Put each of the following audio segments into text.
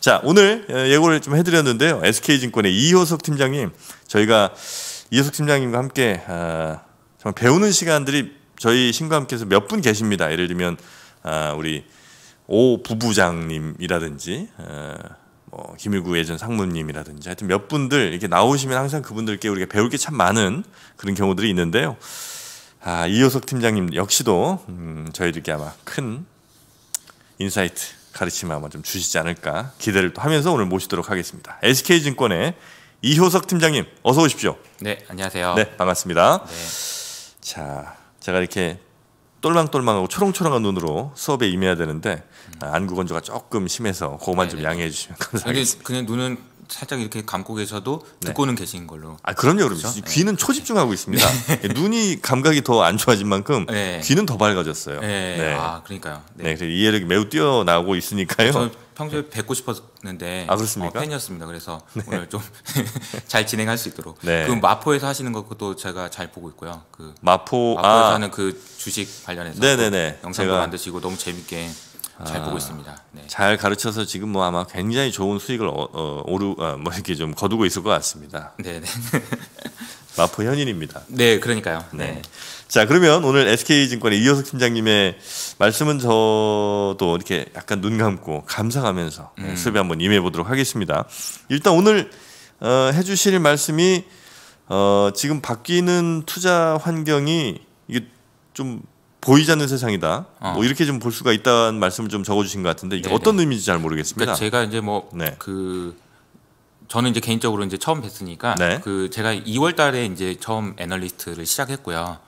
자, 오늘 예, 예고를 좀 해드렸는데요. SK증권의 이효석 팀장님, 저희가 이효석 팀장님과 함께 아, 정 배우는 시간들이 저희 신과 함께서 몇 분 계십니다. 예를 들면 아, 우리 오 부부장님이라든지 아, 뭐 김일구 예전 상무님이라든지 하여튼 몇 분들 이렇게 나오시면 항상 그분들께 우리가 배울 게 참 많은 그런 경우들이 있는데요. 아, 이효석 팀장님 역시도 음, 저희들께 아마 큰 인사이트 가르침 한번 좀 주시지 않을까 기대를 하면서 오늘 모시도록 하겠습니다. SK증권의 이효석 팀장님 어서 오십시오. 네, 안녕하세요. 네, 반갑습니다. 네. 자, 제가 이렇게 똘망똘망하고 초롱초롱한 눈으로 수업에 임해야 되는데 음. 아, 안구 건조가 조금 심해서 그것만 네네. 좀 네, 네. 양해해 주시면 감사하겠습니다. 그냥 눈은 살짝 이렇게 감고 계셔도 네. 듣고는 네. 계신 걸로. 아 그럼요, 그럼요. 그렇죠? 귀는 네. 초집중하고 있습니다. 네. 예, 눈이 감각이 더 안 좋아진 만큼 귀는 더 밝아졌어요. 네. 아 그러니까요. 네, 그래서 이해력이 매우 뛰어나고 있으니까요. 평소에 뵙고 싶었는데 아 그렇습니까? 어, 팬이었습니다. 그래서 오늘 좀 잘 진행할 수 있도록. 그 마포에서 하시는 것도 제가 잘 보고 있고요. 그 마포 마포에서 아. 하는 그 주식 관련해서 네네네. 영상도 제가... 만드시고 너무 재밌게. 잘 아, 보고 있습니다. 네. 잘 가르쳐서 지금 뭐 아마 굉장히 좋은 수익을 어, 어, 오르 어, 뭐 이렇게 좀 거두고 있을 것 같습니다. 네, 네. 마포 현인입니다. 네, 그러니까요. 네. 네. 자, 그러면 오늘 SK증권의 이효석 팀장님의 말씀은 저도 이렇게 약간 눈 감고 감상하면서 네, 음. 수업에 한번 임해 보도록 하겠습니다. 일단 오늘 어, 해주실 말씀이 어, 지금 바뀌는 투자 환경이 이게 좀 보이지 않는 세상이다. 어. 뭐 이렇게 좀 볼 수가 있다는 말씀을 좀 적어주신 것 같은데 이게 네, 네. 어떤 의미인지 잘 모르겠습니다. 그러니까 제가 이제 뭐그 네. 그 저는 이제 개인적으로 이제 처음 뵀으니까 네. 그 제가 2월달에 이제 처음 애널리스트를 시작했고요.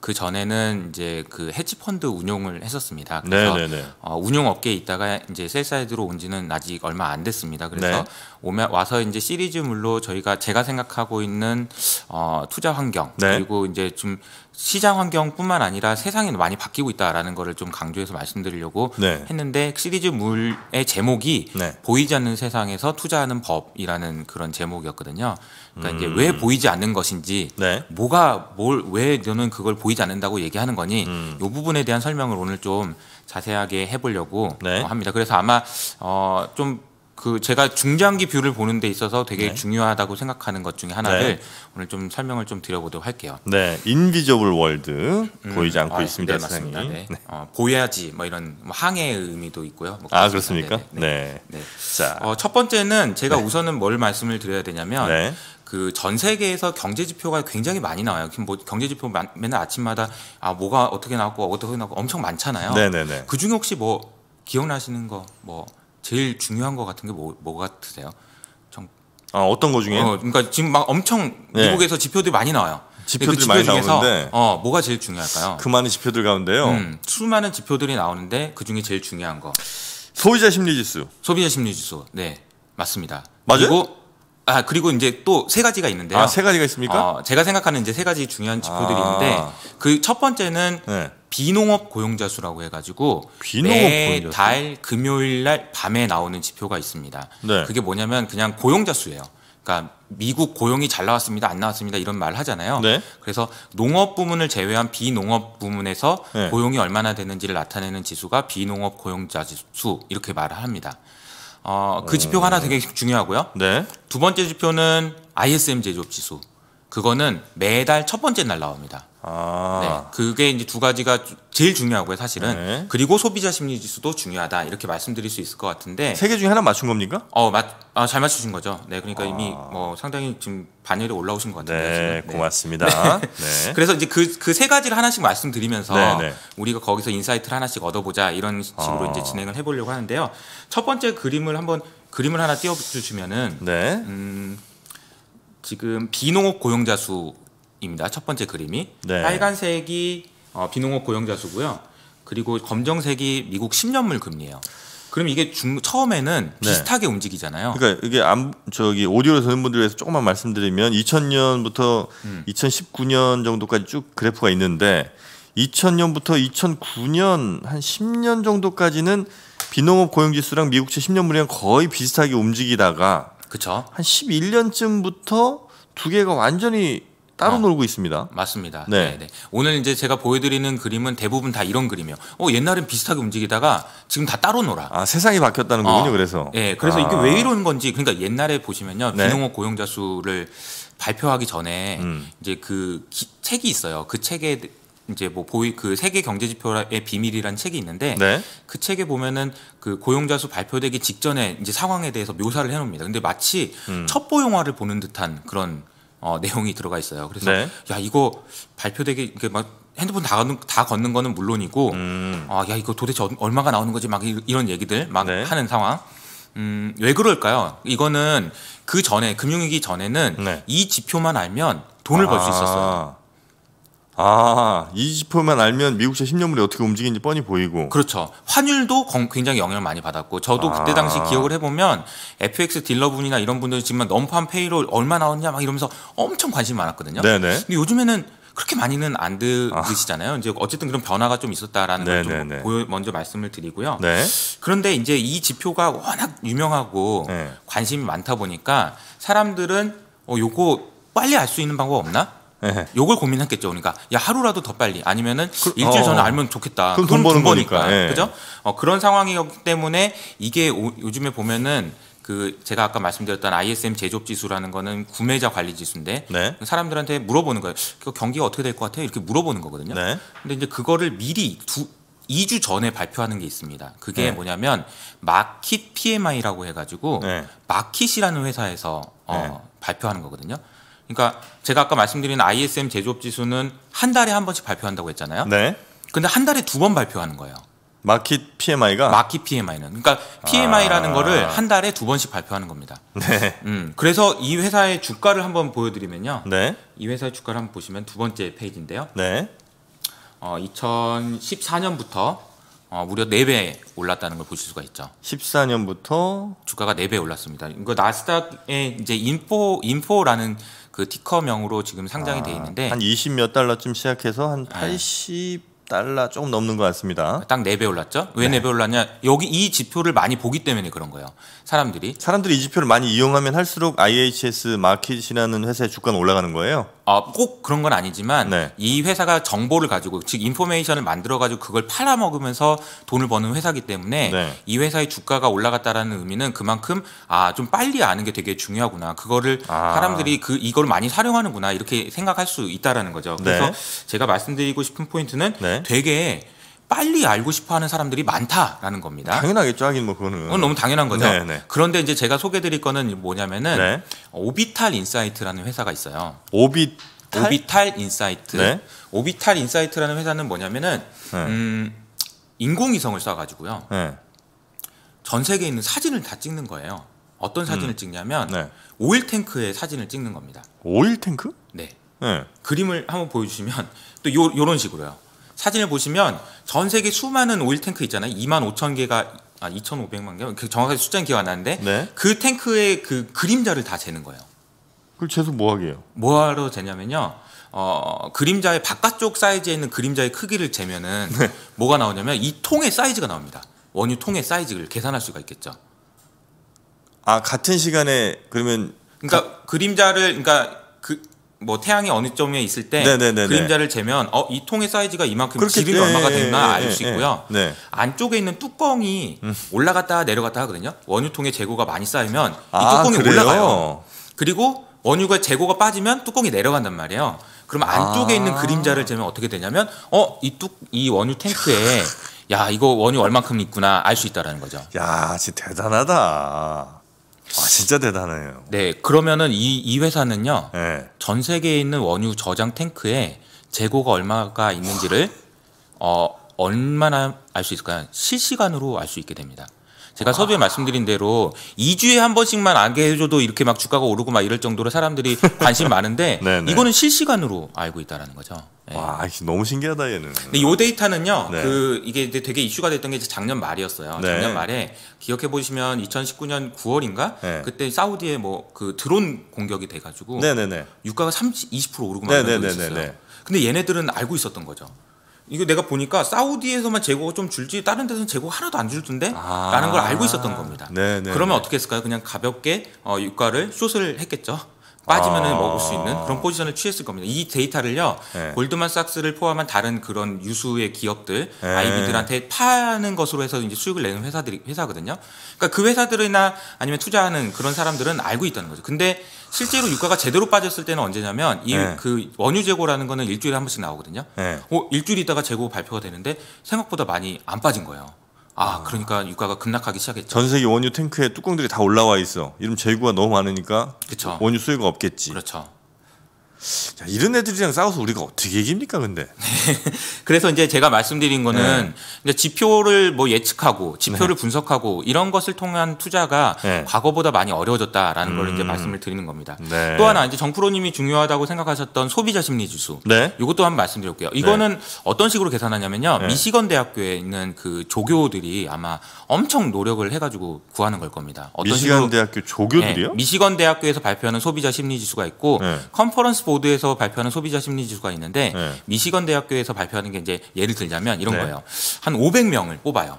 그 전에는 이제 그 헤지펀드 운용을 했었습니다. 그래서 네, 어, 운용 업계에 있다가 이제 셀사이드로 온지는 아직 얼마 안 됐습니다. 그래서 네. 오면 와서 이제 시리즈물로 저희가 제가 생각하고 있는 어, 투자 환경 네. 그리고 이제 좀 시장 환경뿐만 아니라 세상이 많이 바뀌고 있다라는 거를 좀 강조해서 말씀드리려고 네. 했는데 시리즈물의 제목이 네. 보이지 않는 세상에서 투자하는 법이라는 그런 제목이었거든요. 그러니까 음. 이제 왜 보이지 않는 것인지 네. 뭐가 뭘 왜 너는 그걸 보이지 않는다고 얘기하는 거니 음. 부분에 대한 설명을 오늘 좀 자세하게 해보려고 어, 합니다. 그래서 아마 어, 좀그 제가 중장기 뷰를 보는 데 있어서 되게 네. 중요하다고 생각하는 것 중에 하나를 네. 오늘 좀 설명을 좀 드려보도록 할게요. 네, 인비저블 월드 음, 보이지 않고 아, 있습니다, 네, 맞습니다. 네. 네. 어, 보여야지 뭐 이런 뭐 항해의 미도 있고요. 뭐아 그렇습니까? 네, 네. 네. 자, 어, 첫 번째는 제가 우선은 뭘 말씀을 드려야 되냐면. 그 전 세계에서 경제 지표가 굉장히 많이 나와요. 뭐 경제 지표 맨날 아침마다 아 뭐가 어떻게 나왔고 어떻게 나왔고 엄청 많잖아요. 네네네. 그 중에 혹시 뭐 기억나시는 거뭐 제일 중요한 것 같은 게뭐뭐 같으세요? 정... 아 어떤 거 중에? 어, 그러니까 지금 막 엄청 예. 미국에서 지표들이 많이 나와요. 지표들이 그러니까 지표 중에서 나오는데 어 뭐가 제일 중요할까요? 그 많은 지표들 가운데요. 음, 수많은 지표들이 나오는데 그 중에 제일 중요한 거 소비자 심리 지수. 소비자 심리 지수. 네 맞습니다. 맞아요? 그리고 아 그리고 이제 또 세 가지가 있는데요. 아세 가지가 있습니까? 어, 제가 생각하는 이제 세 가지 중요한 지표들이 아. 있는데 그 첫 번째는 네. 비농업 고용자 수라고 해가지고 비농업 매달 금요일 날 밤에 나오는 지표가 있습니다. 네. 그게 뭐냐면 그냥 고용자 수예요. 그러니까 미국 고용이 잘 나왔습니다, 안 나왔습니다 이런 말 하잖아요. 네. 그래서 농업 부문을 제외한 비농업 부문에서 네. 고용이 얼마나 되는지를 나타내는 지수가 비농업 고용자 수 이렇게 말을 합니다. 어, 그 지표가 하나 되게 어. 중요하고요. 네. 두 번째 지표는 ISM 제조업 지수. 그거는 매달 첫 번째 날 나옵니다. 아. 네, 그게 이제 두 가지가 제일 중요하고요, 사실은. 네. 그리고 소비자 심리 지수도 중요하다. 이렇게 말씀드릴 수 있을 것 같은데. 세 개 중에 하나 맞춘 겁니까? 어, 맞, 아, 잘 맞추신 거죠. 네, 그러니까 아. 이미 뭐 상당히 지금 반열에 올라오신 것 같은데. 네, 네. 고맙습니다. 네. 네. 그래서 이제 그, 그 세 가지를 하나씩 말씀드리면서 네, 네. 우리가 거기서 인사이트를 하나씩 얻어보자 이런 식으로 아. 이제 진행을 해보려고 하는데요. 첫 번째 그림을 한번 그림을 하나 띄워주시면은. 네. 음, 지금 비농업 고용자 수입니다. 첫 번째 그림이 네. 빨간색이 어, 비농업 고용자 수고요. 그리고 검정색이 미국 10년물 금리예요. 그럼 이게 중, 처음에는 네. 비슷하게 네. 움직이잖아요. 그러니까 이게 안, 저기 오디오를 듣는 분들 위해서 조금만 말씀드리면 2000년부터 음. 2019년 정도까지 쭉 그래프가 있는데 2000년부터 2009년 한 10년 정도까지는 비농업 고용지수랑 미국채 10년물이랑 거의 비슷하게 움직이다가 그렇죠한 11년쯤부터 두 개가 완전히 따로 어, 놀고 있습니다. 맞습니다. 네. 네네. 네. 오늘 이제 제가 보여드리는 그림은 대부분 다 이런 그림이요. 에 어, 옛날엔 비슷하게 움직이다가 지금 다 따로 놀아. 아, 세상이 바뀌었다는 거군요, 어, 그래서. 네, 그래서 아. 이게 왜 아. 이런 건지, 그러니까 옛날에 보시면요. 네. 비농업 고용자 수를 발표하기 전에 음. 이제 그 기, 책이 있어요. 그 책에 이제 뭐 보이 그 세계 경제 지표의 비밀이란 책이 있는데 네. 그 책에 보면은 그 고용자 수 발표되기 직전에 이제 상황에 대해서 묘사를 해 놓습니다. 근데 마치 음. 첩보 영화를 보는 듯한 그런 어 내용이 들어가 있어요. 그래서 네. 야 이거 발표되기 이렇게 막 핸드폰 다, 걷는, 다 걷는 거는 물론이고 음. 아, 야 이거 도대체 얼마가 나오는 거지 막 이런 얘기들 막 네. 하는 상황 음, 왜 그럴까요? 이거는 그 전에 금융위기 전에는 네. 이 지표만 알면 돈을 벌수 아. 있었어요. 아, 이 지표만 알면 미국채 10년물이 어떻게 움직이는지 뻔히 보이고. 그렇죠. 환율도 굉장히 영향을 많이 받았고 저도 아. 그때 당시 기억을 해보면 FX 딜러분이나 이런 분들이 지금 넘판 페이로 얼마 나왔냐 막 이러면서 엄청 관심이 많았거든요. 네네. 네. 근데 요즘에는 그렇게 많이는 안 들으시잖아요. 아. 이제 어쨌든 그런 변화가 좀 있었다라는 걸좀 네, 네, 보여 먼저 말씀을 드리고요. 네. 그런데 이제 이 지표가 워낙 유명하고 네. 관심이 많다 보니까 사람들은 어 요거 빨리 알 수 있는 방법 없나? 네. 예. 요걸 고민했겠죠. 그러니까 야 하루라도 더 빨리 아니면은 그, 일주일 전에 어. 알면 좋겠다. 돈, 돈 버는 돈 거니까. 네. 그죠? 어, 그런 상황이기 었 때문에 이게 오, 요즘에 보면은 그 제가 아까 말씀드렸던 ISM 제조업 지수라는 거는 구매자 관리 지수인데 네. 사람들한테 물어보는 거예요. 경기가 어떻게 될 것 같아요? 이렇게 물어보는 거거든요. 네. 근데 이제 그거를 미리 두 2주 전에 발표하는 게 있습니다. 그게 네. 뭐냐면 마켓 PMI라고 해가지고 네. 마켓이라는 회사에서 어, 네. 발표하는 거거든요. 그러니까 제가 아까 말씀드린 ISM 제조업 지수는 한 달에 한 번씩 발표한다고 했잖아요. 네. 근데 한 달에 두 번 발표하는 거예요. 마켓 PMI가 마켓 PMI는 그러니까 PMI라는 아. 거를 한 달에 두 번씩 발표하는 겁니다. 네. 음. 그래서 이 회사의 주가를 한번 보여 드리면요. 네. 이 회사의 주가를 한번 보시면 두 번째 페이지인데요. 네. 어, 2014년부터 어, 무려 4배 올랐다는 걸 보실 수가 있죠. 14년부터 주가가 4배 올랐습니다. 이거 나스닥의 이제 인포 인포라는 그 티커명으로 지금 상장이 아, 돼 있는데 한 20몇 달러쯤 시작해서 한80 달러 조금 넘는 것 같습니다. 딱 4배 올랐죠? 왜 네. 4배 올랐냐? 여기 이 지표를 많이 보기 때문에 그런 거예요. 사람들이. 사람들이 이 지표를 많이 이용하면 할수록 IHS 마켓이라는 회사의 주가는 올라가는 거예요? 아, 꼭 그런 건 아니지만 네. 이 회사가 정보를 가지고 즉 인포메이션을 만들어 가지고 그걸 팔아먹으면서 돈을 버는 회사기 때문에 네. 이 회사의 주가가 올라갔다라는 의미는 그만큼 아, 좀 빨리 아는 게 되게 중요하구나. 그거를 아. 사람들이 그 이걸 많이 사용하는구나. 이렇게 생각할 수 있다라는 거죠. 그래서 네. 제가 말씀드리고 싶은 포인트는 네. 되게 빨리 알고 싶어하는 사람들이 많다라는 겁니다. 당연하겠죠, 하긴 뭐 그거는. 그건 너무 당연한 거죠. 네네. 네. 그런데 이제 제가 소개드릴 거는 뭐냐면은 네. 오비탈 인사이트라는 회사가 있어요. 오비 오비탈 인사이트. 네. 오비탈 인사이트라는 회사는 뭐냐면은 네. 음, 인공위성을 쏴가지고요. 네. 전 세계에 있는 사진을 다 찍는 거예요. 어떤 사진을 음. 찍냐면 오일 탱크에 사진을 찍는 겁니다. 오일 탱크? 네. 그림을 한번 보여주시면 또 요, 요런 식으로요. 사진을 보시면 전 세계 수많은 오일 탱크 있잖아요. 2만 5천 개가 아 2,500만 개. 그 정확하게 숫자는 기억 안 나는데 네. 그 탱크의 그 그림자를 다 재는 거예요. 그걸 재서 뭐 하게요? 뭐 하러 재냐면요. 어, 그림자의 바깥쪽 사이즈에 있는 그림자의 크기를 재면은 네. 뭐가 나오냐면 이 통의 사이즈가 나옵니다. 원유 통의 사이즈를 계산할 수가 있겠죠. 아, 같은 시간에 그러면 그러니까 가... 그림자를 그러니까 뭐 태양이 어느 점에 있을 때 네네네네. 그림자를 재면 어 이 통의 사이즈가 이만큼 그렇겠... 길이가 얼마가 예, 됐나 예, 알수 예, 예. 있고요. 네. 안쪽에 있는 뚜껑이 음. 올라갔다 내려갔다 하거든요. 원유통에 재고가 많이 쌓이면 이 아, 뚜껑이 그래요? 올라가요. 그리고 원유가 재고가 빠지면 뚜껑이 내려간단 말이에요. 그럼 안쪽에 아. 있는 그림자를 재면 어떻게 되냐면 어 이 뚜 이 원유 탱크에 야 이거 원유 얼만큼 있구나 알 수 있다라는 거죠. 야, 진짜 대단하다. 아 진짜 대단해요. 네, 그러면은 이, 이 회사는요. 네. 전 세계에 있는 원유 저장 탱크에 재고가 얼마가 있는지를 어 얼마나 알 수 있을까요? 실시간으로 알 수 있게 됩니다. 제가 아. 서두에 말씀드린 대로 2주에 한 번씩만 안게 해줘도 이렇게 막 주가가 오르고 막 이럴 정도로 사람들이 관심 많은데 이거는 실시간으로 알고 있다라는 거죠. 네. 와, 너무 신기하다 얘는. 근데 요 데이터는요. 네. 그 이게 되게 이슈가 됐던 게 작년 말이었어요. 네. 작년 말에 기억해 보시면 2019년 9월인가 네. 그때 사우디에 뭐 그 드론 공격이 돼 가지고 유가가 30 20% 오르고 막 이런 거 있었어요. 근데 얘네들은 알고 있었던 거죠. 이거 내가 보니까 사우디에서만 재고가 좀 줄지 다른 데서는 재고 하나도 안줄던데 아. 라는 걸 알고 있었던 겁니다. 네네네. 그러면 어떻게 했을까요? 그냥 가볍게 어, 유가를 숏을 했겠죠. 빠지면은 아. 먹을 수 있는 그런 포지션을 취했을 겁니다. 이 데이터를요 네. 예. 골드만삭스를 포함한 다른 그런 유수의 기업들 네. 아이비들한테 파는 것으로 해서 이제 수익을 내는 회사들이 회사거든요. 그러니까 그 회사들이나 아니면 투자하는 그런 사람들은 알고 있다는 거죠. 근데 실제로 유가가 제대로 빠졌을 때는 언제냐면 이그 예. 네. 원유 재고라는 거는 일주일에 한 번씩 나오거든요. 어, 일주일 있다가 재고 발표가 되는데 생각보다 많이 안 빠진 거예요. 아, 그러니까 유가가 급락하기 시작했죠. 전 세계 원유 탱크에 뚜껑들이 다 올라와 있어. 이러면 재고가 너무 많으니까 그쵸. 원유 수요가 없겠지. 그렇죠. 자, 이런 애들이랑 싸워서 우리가 어떻게 이깁니까 근데 그래서 이제 제가 말씀드린 거는 네. 이제 지표를 뭐 예측하고 지표를 네. 분석하고 이런 것을 통한 투자가 네. 과거보다 많이 어려워졌다라는 음. 걸 이제 음. 말씀을 드리는 겁니다 네. 또 하나 이제 정프로님이 중요하다고 생각하셨던 소비자 심리 지수 네. 이것도 한번 말씀드릴게요 이거는 네. 어떤 식으로 계산하냐면요 미시건 대학교에 있는 그 조교들이 아마 엄청 노력을 해가지고 구하는 걸 겁니다 어떤 미시건 대학교 조교들이요 미시건 대학교에서 발표하는 소비자 심리 지수가 있고 컨퍼런스 보 보드에서 발표하는 소비자 심리 지수가 있는데 네. 미시건 대학교에서 발표하는 게 이제 예를 들자면 이런 네. 거예요. 한 500명을 뽑아요.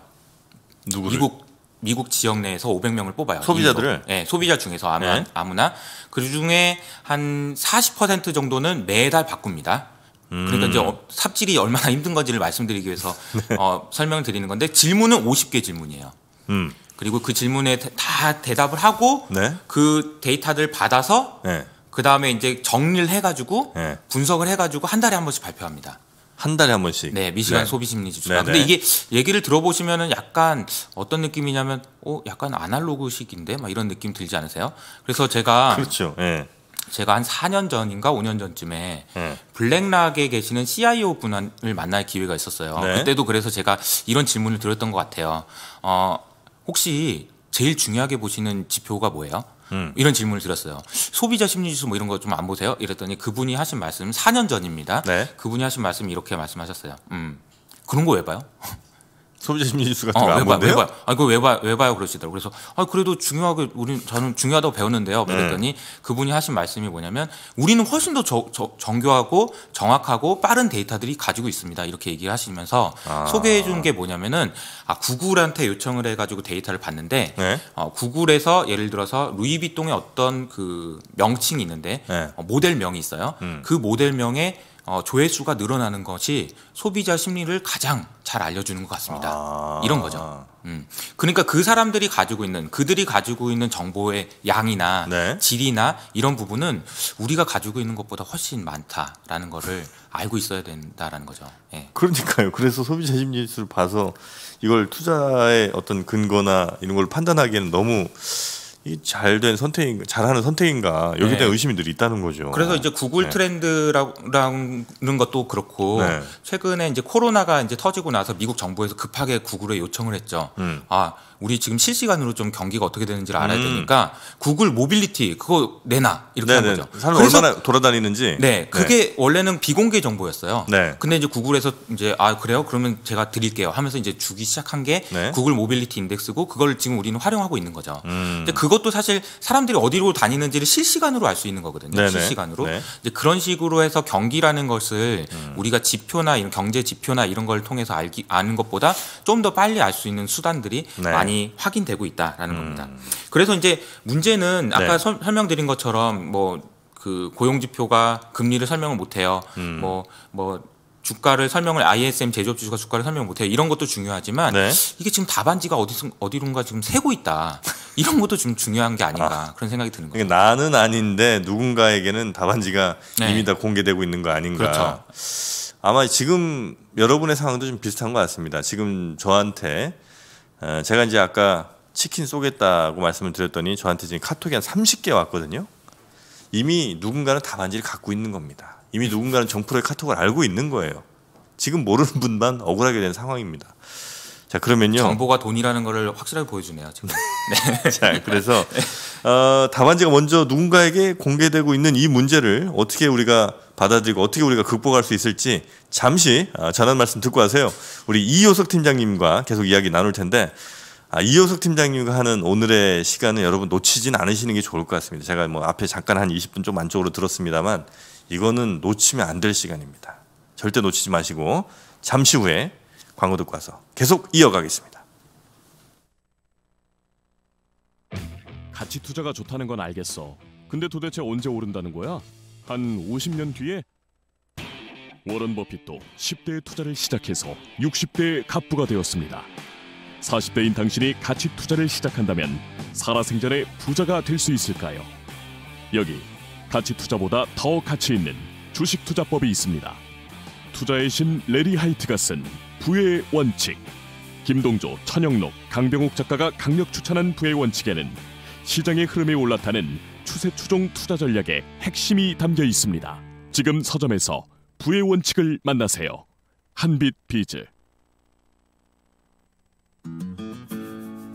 누구를? 미국 미국 지역 내에서 500명을 뽑아요. 소비자들을? 예, 네, 소비자 중에서 아마 네. 아무나 그 중에 한 40% 정도는 매달 바꿉니다. 그러니까 이제 음. 어, 삽질이 얼마나 힘든 건지를 말씀드리기 위해서 네. 어, 설명을 드리는 건데 질문은 50개 질문이에요. 음. 그리고 그 질문에 다 대답을 하고 네. 그 데이터들 받아서 네. 그 다음에 이제 정리를 해가지고 네. 분석을 해가지고 한 달에 한 번씩 발표합니다. 한 달에 한 번씩. 네, 미시간 네. 소비 심리 지수가. 네, 아, 근데 네. 이게 얘기를 들어보시면은 약간 어떤 느낌이냐면, 어, 약간 아날로그식인데, 막 이런 느낌 들지 않으세요? 그래서 제가 그렇죠. 네. 제가 한 4년 전인가 5년 전쯤에 네. 블랙락에 계시는 CIO 분을 만날 기회가 있었어요. 네. 그때도 그래서 제가 이런 질문을 드렸던 것 같아요. 어, 혹시 제일 중요하게 보시는 지표가 뭐예요? 음. 이런 질문을 드렸어요. 소비자 심리지수 뭐 이런 거 좀 안 보세요? 이랬더니 그분이 하신 말씀 4년 전입니다. 네. 그분이 하신 말씀 이렇게 말씀하셨어요. 음. 그런 거 왜 봐요? 소비자 심리지수 같은 어, 거안 본대요? 왜 봐요? 아, 그거 왜 봐요? 왜 봐요? 그러시더라고요. 그래서 아, 그래도 중요하게 우리 저는 중요하다고 배웠는데요. 네. 그랬더니 네. 그분이 하신 말씀이 뭐냐면 우리는 훨씬 더 저, 저, 정교하고 정확하고 빠른 데이터들이 가지고 있습니다. 이렇게 얘기를 하시면서 아. 소개해 준 게 뭐냐면은 아, 구글한테 요청을 해 가지고 데이터를 봤는데 네. 어, 구글에서 예를 들어서 루이비통의 어떤 그 명칭이 있는데 네. 어, 모델명이 있어요. 음. 그 모델명에 어, 조회수가 늘어나는 것이 소비자 심리를 가장 잘 알려주는 것 같습니다. 아 이런 거죠. 음. 그러니까 그 사람들이 가지고 있는 그들이 가지고 있는 정보의 양이나 네. 질이나 이런 부분은 우리가 가지고 있는 것보다 훨씬 많다라는 거를 알고 있어야 된다라는 거죠. 예. 그러니까요. 그래서 소비자 심리를 봐서 이걸 투자의 어떤 근거나 이런 걸 판단하기에는 너무 이 잘된 선택인 잘하는 선택인가 여기에 대한 네. 의심이 늘 있다는 거죠. 그래서 이제 구글 네. 트렌드라는 것도 그렇고 네. 최근에 이제 코로나가 이제 터지고 나서 미국 정부에서 급하게 구글에 요청을 했죠. 음. 아 우리 지금 실시간으로 좀 경기가 어떻게 되는지를 알아야 음. 되니까 구글 모빌리티 그거 내놔 이렇게 네네. 한 거죠. 사람 얼마나 돌아다니는지. 네, 네. 그게 네. 원래는 비공개 정보였어요. 네. 근데 이제 구글에서 이제 아 그래요? 그러면 제가 드릴게요 하면서 이제 주기 시작한 게 네. 구글 모빌리티 인덱스고 그걸 지금 우리는 활용하고 있는 거죠. 음. 근데 그것도 사실 사람들이 어디로 다니는지를 실시간으로 알 수 있는 거거든요. 네네. 실시간으로. 네. 이제 그런 식으로 해서 경기라는 것을 음. 우리가 지표나 이런 경제 지표나 이런 걸 통해서 알기 아는 것보다 좀 더 빨리 알 수 있는 수단들이 네. 많이 많이 확인되고 있다라는 음. 겁니다. 그래서 이제 문제는 아까 네. 서, 설명드린 것처럼 뭐 그 고용 지표가 금리를 설명을 못 해요. 음. 뭐 뭐, 주가를 설명을 ISM 제조업주 주가 주가를 설명 못해 이런 것도 중요하지만 네. 이게 지금 답안지가 어디 어디론가 지금 세고 있다. 이런 것도 좀 중요한 게 아닌가 아, 그런 생각이 드는 거예요. 나는 아닌데 누군가에게는 답안지가 네. 이미 다 공개되고 있는 거 아닌가. 그렇죠. 아마 지금 여러분의 상황도 좀 비슷한 것 같습니다. 지금 저한테 제가 이제 아까 치킨 쏘겠다고 말씀을 드렸더니 저한테 지금 카톡이 한 30개 왔거든요. 이미 누군가는 다반지를 갖고 있는 겁니다. 이미 누군가는 정프로의 카톡을 알고 있는 거예요. 지금 모르는 분만 억울하게 된 상황입니다. 자 그러면요. 정보가 돈이라는 것을 확실하게 보여주네요. 지금. 네. 자 그래서 어, 답안지가 먼저 누군가에게 공개되고 있는 이 문제를 어떻게 우리가 받아들이고 어떻게 우리가 극복할 수 있을지 잠시 아, 전한 말씀 듣고 하세요. 우리 이효석 팀장님과 계속 이야기 나눌 텐데 아, 이효석 팀장님과 하는 오늘의 시간은 여러분 놓치진 않으시는 게 좋을 것 같습니다. 제가 뭐 앞에 잠깐 한 20분 좀 안쪽으로 들었습니다만 이거는 놓치면 안 될 시간입니다. 절대 놓치지 마시고 잠시 후에 광고 듣고 와서 계속 이어가겠습니다. 가치 투자가 좋다는 건 알겠어. 근데 도대체 언제 오른다는 거야? 한 50년 뒤에 워런 버핏도 1 0대에 투자를 시작해서 6 0대에 갑부가 되었습니다. 40대인 당신이 가치 투자를 시작한다면 살아생전에 부자가 될 수 있을까요? 여기 가치 투자보다 더 가치 있는 주식 투자법이 있습니다. 투자의 신 레리 하이트가 쓴 부의 원칙. 김동조, 천영록, 강병욱 작가가 강력 추천한 부의 원칙에는 시장의 흐름에 올라타는 추세 추종 투자 전략의 핵심이 담겨 있습니다. 지금 서점에서 부의 원칙을 만나세요. 한빛 비즈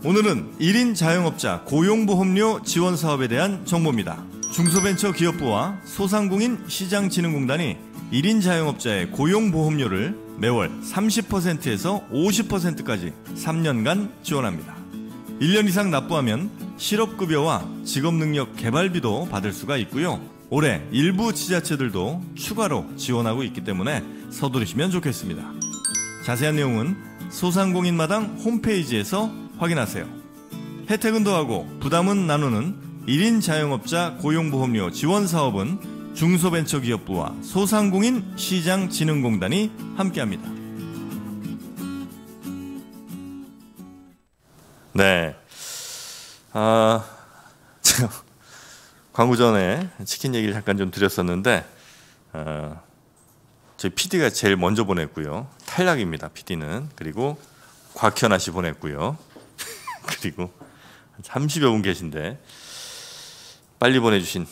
오늘은 1인 자영업자 고용보험료 지원 사업에 대한 정보입니다. 중소벤처기업부와 소상공인 시장진흥공단이 1인 자영업자의 고용보험료를 매월 30%에서 50%까지 3년간 지원합니다. 1년 이상 납부하면 실업급여와 직업능력 개발비도 받을 수가 있고요. 올해 일부 지자체들도 추가로 지원하고 있기 때문에 서두르시면 좋겠습니다. 자세한 내용은 소상공인마당 홈페이지에서 확인하세요. 혜택은 더하고 부담은 나누는 1인 자영업자 고용보험료 지원 사업은 중소벤처기업부와 소상공인 시장진흥공단이 함께합니다. 네. 아, 제가 광고 전에 치킨 얘기를 잠깐 좀 드렸었는데 어, 저희 PD가 제일 먼저 보냈고요. 탈락입니다. PD는. 그리고 곽현아 씨 보냈고요. 그리고 30여 분 계신데 빨리 보내주신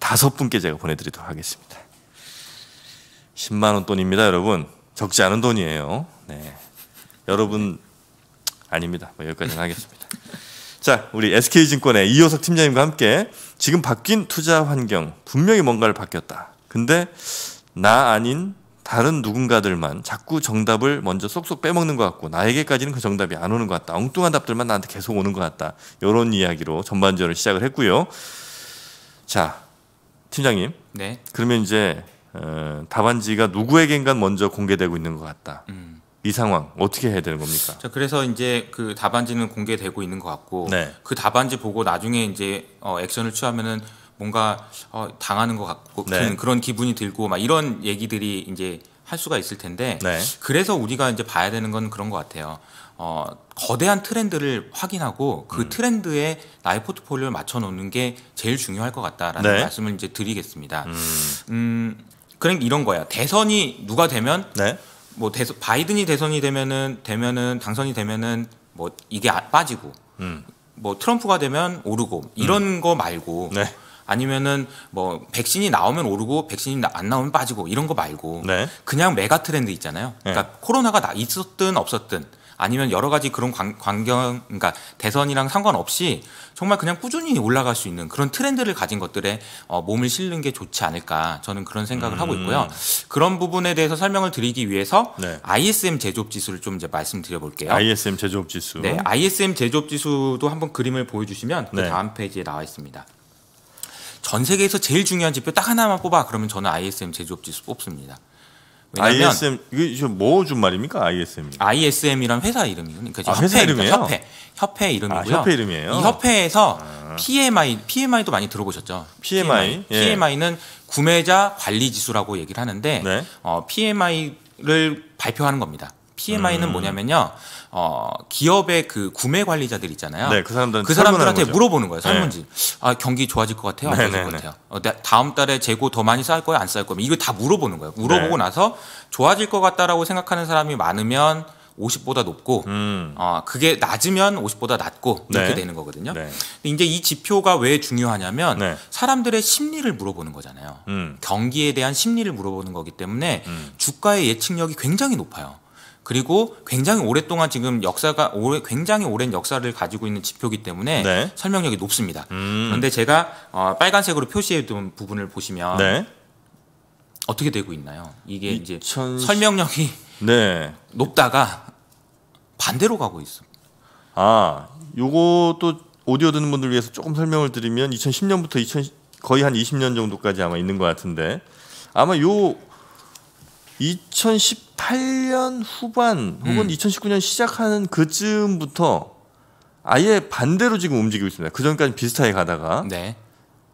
다섯 분께 제가 보내드리도록 하겠습니다. 10만 원 돈입니다, 여러분. 적지 않은 돈이에요. 네. 여러분 아닙니다. 뭐 여기까지 하겠습니다. 자, 우리 SK증권의 이호석 팀장님과 함께 지금 바뀐 투자 환경 분명히 뭔가를 바뀌었다. 근데 나 아닌 다른 누군가들만 자꾸 정답을 먼저 쏙쏙 빼먹는 것 같고 나에게까지는 그 정답이 안 오는 것 같다. 엉뚱한 답들만 나한테 계속 오는 것 같다. 이런 이야기로 전반전을 시작을 했고요. 자, 팀장님. 네. 그러면 이제 어, 답안지가 누구에겐가 먼저 공개되고 있는 것 같다. 음. 이 상황 어떻게 해야 되는 겁니까? 자, 그래서 이제 그 답안지는 공개되고 있는 것 같고 네. 그 답안지 보고 나중에 이제 어, 액션을 취하면은 뭔가 어, 당하는 것 같고 네. 그런 기분이 들고 막 이런 얘기들이 이제 할 수가 있을 텐데 네. 그래서 우리가 이제 봐야 되는 건 그런 것 같아요. 어, 거대한 트렌드를 확인하고 그 음. 트렌드에 나의 포트폴리오를 맞춰 놓는 게 제일 중요할 것 같다라는 네. 말씀을 이제 드리겠습니다. 음, 음그러 그러니까 이런 거야. 대선이 누가 되면 네. 뭐 대선, 바이든이 대선이 되면은 되면은 당선이 되면은 뭐 이게 아, 빠지고 음. 뭐 트럼프가 되면 오르고 이런 음. 거 말고 네. 아니면은 뭐 백신이 나오면 오르고 백신이 안 나오면 빠지고 이런 거 말고 네. 그냥 메가 트렌드 있잖아요. 네. 그러니까 코로나가 있었든 없었든 아니면 여러 가지 그런 관, 경 그러니까 대선이랑 상관없이 정말 그냥 꾸준히 올라갈 수 있는 그런 트렌드를 가진 것들에 어, 몸을 실는 게 좋지 않을까 저는 그런 생각을 음. 하고 있고요. 그런 부분에 대해서 설명을 드리기 위해서 네. ISM 제조업 지수를 좀 이제 말씀드려 볼게요. ISM 제조업 지수. 네, ISM 제조업 지수도 한번 그림을 보여주시면 그 네. 그 다음 페이지에 나와 있습니다. 전 세계에서 제일 중요한 지표 딱 하나만 뽑아 그러면 저는 ISM 제조업 지수 뽑습니다. 왜냐면 ISM 이게 뭐 준 말입니까? ISM. ISM이란 회사 이름이요. 그러니까 아, 협회 이름이에요. 협회. 협회 이름이고요. 아, 협회 이름이에요. 이 협회에서 아. PMI PMI도 많이 들어보셨죠? PMI. PMI. 예. PMI는 구매자 관리 지수라고 얘기를 하는데 네. 어, PMI를 발표하는 겁니다. PMI는 음. 뭐냐면요. 어, 기업의 그 구매 관리자들 있잖아요. 네, 그 사람들 그 사람들한테 물어보는 거예요. 네. 설문지. 네. 아, 경기 좋아질 것 같아요. 안 좋아질 것 같아요. 어, 네, 다음 달에 재고 더 많이 쌓을 거예요, 안 쌓을 거예요. 이걸 다 물어보는 거예요. 물어보고 네. 나서 좋아질 것 같다라고 생각하는 사람이 많으면 50보다 높고 음. 어, 그게 낮으면 50보다 낮고 이렇게 되는 거거든요. 근데 이제 이 지표가 왜 중요하냐면 사람들의 심리를 물어보는 거잖아요. 음. 경기에 대한 심리를 물어보는 거기 때문에 음. 주가의 예측력이 굉장히 높아요. 그리고 굉장히 오랫동안 지금 역사가 오래, 굉장히 오랜 역사를 가지고 있는 지표기 때문에 네. 설명력이 높습니다. 음. 그런데 제가 어, 빨간색으로 표시해둔 부분을 보시면 네. 어떻게 되고 있나요? 이게 2000... 이제 설명력이 네. 높다가 반대로 가고 있어. 아, 요것도 오디오 듣는 분들 위해서 조금 설명을 드리면 2010년부터 2000 거의 한 20년 정도까지 아마 있는 것 같은데 아마 요 2018년 후반 혹은 음. 2019년 시작하는 그쯤부터 아예 반대로 지금 움직이고 있습니다. 그 전까지 비슷하게 가다가 네.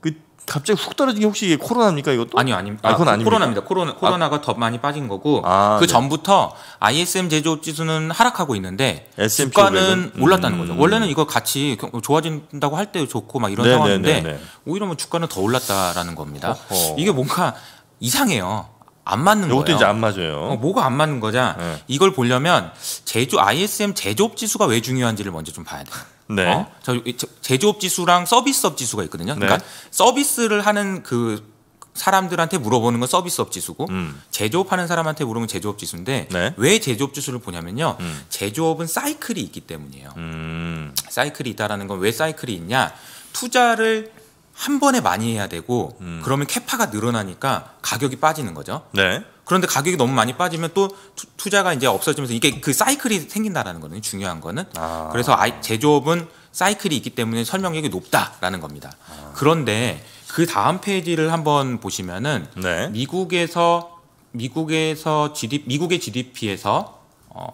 그 갑자기 훅 떨어진 게 혹시 이게 코로나입니까 이것도? 아니요, 아니, 아, 그건 아, 닙니다 코로나입니다. 코로나 아. 코로나가 아, 더 많이 빠진 거고 아, 네. 그 전부터 ISM 제조업 지수는 하락하고 있는데 S&P 주가는 음. 올랐다는 거죠. 원래는 이거 같이 좋아진다고 할 때 좋고 막 이런 네네네네. 네, 상황인데 네, 오히려 뭐 주가는 더 올랐다라는 겁니다. 어허. 이게 뭔가 이상해요. 안 맞는 거예요. 이제 안 맞아요. 어, 뭐가 안 맞는 거냐? 네. 이걸 보려면 제조 ISM 제조업 지수가 왜 중요한지를 먼저 좀 봐야 돼요. 네. 어? 저, 제조업 지수랑 서비스업 지수가 있거든요. 네. 그러니까 서비스를 하는 그 사람들한테 물어보는 건 서비스업 지수고 음. 제조업하는 사람한테 물어보는 제조업 지수인데 네? 왜 제조업 지수를 보냐면요 음. 제조업은 사이클이 있기 때문이에요 음. 사이클이 있다라는 건 왜 사이클이 있냐 투자를 한 번에 많이 해야 되고 음. 그러면 캐파가 늘어나니까 가격이 빠지는 거죠. 네. 그런데 가격이 너무 많이 빠지면 또 투자가 이제 없어지면서 이게 그 사이클이 생긴다라는 거는 중요한 거는 아. 그래서 아이, 제조업은 사이클이 있기 때문에 설명력이 높다라는 겁니다. 아. 그런데 그 다음 페이지를 한번 보시면은 네. 미국에서 미국에서 GDP 미국의 GDP에서 어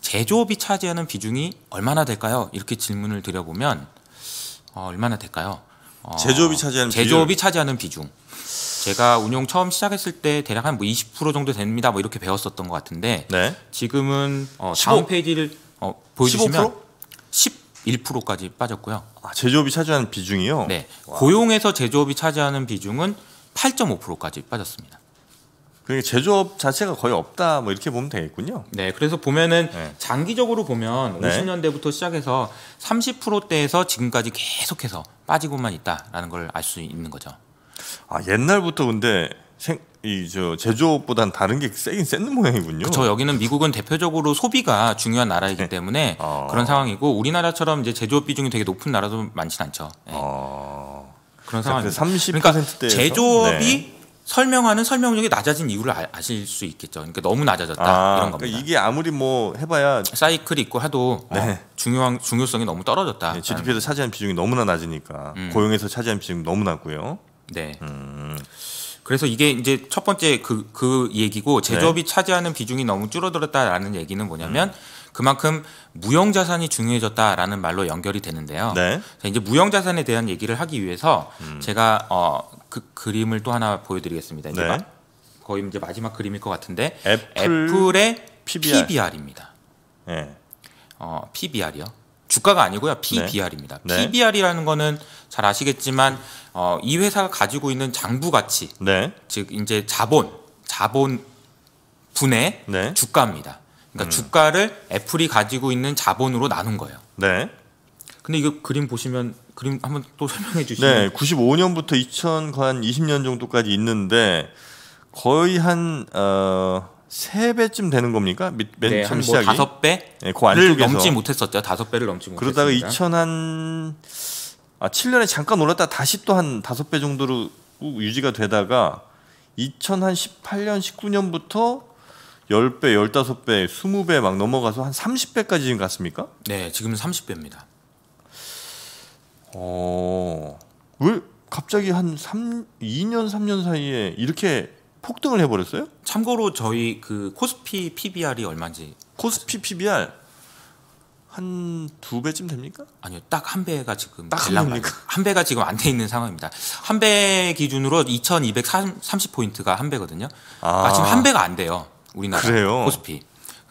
제조업이 차지하는 비중이 얼마나 될까요? 이렇게 질문을 드려보면 어, 얼마나 될까요? 어, 제조업이 차지하는 제조업이 비율. 차지하는 비중. 제가 운용 처음 시작했을 때 대략 한 뭐 20% 정도 됩니다. 뭐 이렇게 배웠었던 것 같은데 네. 지금은 어, 15, 다음 페이지를 어, 보여주시면 15%? 까지 빠졌고요. 아, 제조업이 차지하는 비중이요? 네. 와. 고용에서 제조업이 차지하는 비중은 8.5%까지 빠졌습니다. 그러니까 제조업 자체가 거의 없다 뭐 이렇게 보면 되겠군요. 네, 그래서 보면은 네. 장기적으로 보면 50년대부터 시작해서 30%대에서 지금까지 계속해서 빠지고만 있다라는 걸 알 수 있는 거죠. 아 옛날부터 근데 생, 이 저 제조업보단 다른 게 세긴 센 모양이군요. 저 여기는 미국은 대표적으로 소비가 중요한 나라이기 네. 때문에 아. 그런 상황이고 우리나라처럼 이제 제조업 비중이 되게 높은 나라도 많진 않죠. 네. 아. 그런 상황이 30%대에서? 그러니까 제조업이 네. 설명하는 설명력이 낮아진 이유를 아, 실수 있겠죠. 그러니까 너무 낮아졌다 아, 이런 그러니까 겁니다. 그러니까 이게 아무리 뭐 해봐야 사이클 있고 하도 어, 네. 어, 중요한 중요성이 너무 떨어졌다. 네, GDP에서 차지한 비중이 너무나 낮으니까 음. 고용에서 차지한 비중 너무 낮고요. 네. 음. 그래서 이게 이제 첫 번째 그, 그 얘기고 제조업이 네. 차지하는 비중이 너무 줄어들었다라는 얘기는 뭐냐면 음. 그만큼 무형 자산이 중요해졌다라는 말로 연결이 되는데요. 네. 이제 무형 자산에 대한 얘기를 하기 위해서 음. 제가 어그 그림을 또 하나 보여드리겠습니다. 이제 네. 거의 이제 마지막 그림일 것 같은데 애플 의 PBR. 입니다 네. 예. 어, PBR이요. 주가가 아니고요. PBR입니다. 네. PBR이라는 네. 거는 잘 아시겠지만 어, 이 회사가 가지고 있는 장부 가치, 네. 즉 이제 자본, 자본 분의 네. 주가입니다. 그러니까 음. 주가를 애플이 가지고 있는 자본으로 나눈 거예요. 네. 근데 이거 그림 보시면 그림 한번 또 설명해 주시면 네, 95년부터 2020년 정도까지 있는데 거의 한 어, 3배쯤 되는 겁니까? 맨 네, 처음 뭐 시작이? 뭐배 네, 그 안쪽에서. 넘지 못했었죠. 5배를 넘지 못했습니다. 그러다가 2000한 아, 7년에 잠깐 올랐다 다시 또한 5배 정도로 유지가 되다가 2018년 19년부터 10배, 15배, 20배 막 넘어가서 한 30배까지 지금 갔습니까? 네, 지금 30배입니다. 어. 왜 갑자기 한 3, 2년 3년 사이에 이렇게 폭등을 해버렸어요? 참고로 저희 그 코스피 PBR이 얼마인지 코스피 PBR 한 두 배쯤 됩니까? 아니요, 딱 한 배가 지금 딱 한배가 지금 안 돼 있는 상황입니다. 한 배 기준으로 2,230 포인트가 한 배거든요. 아, 아 지금 한 배가 안 돼요. 우리나라 그래요? 코스피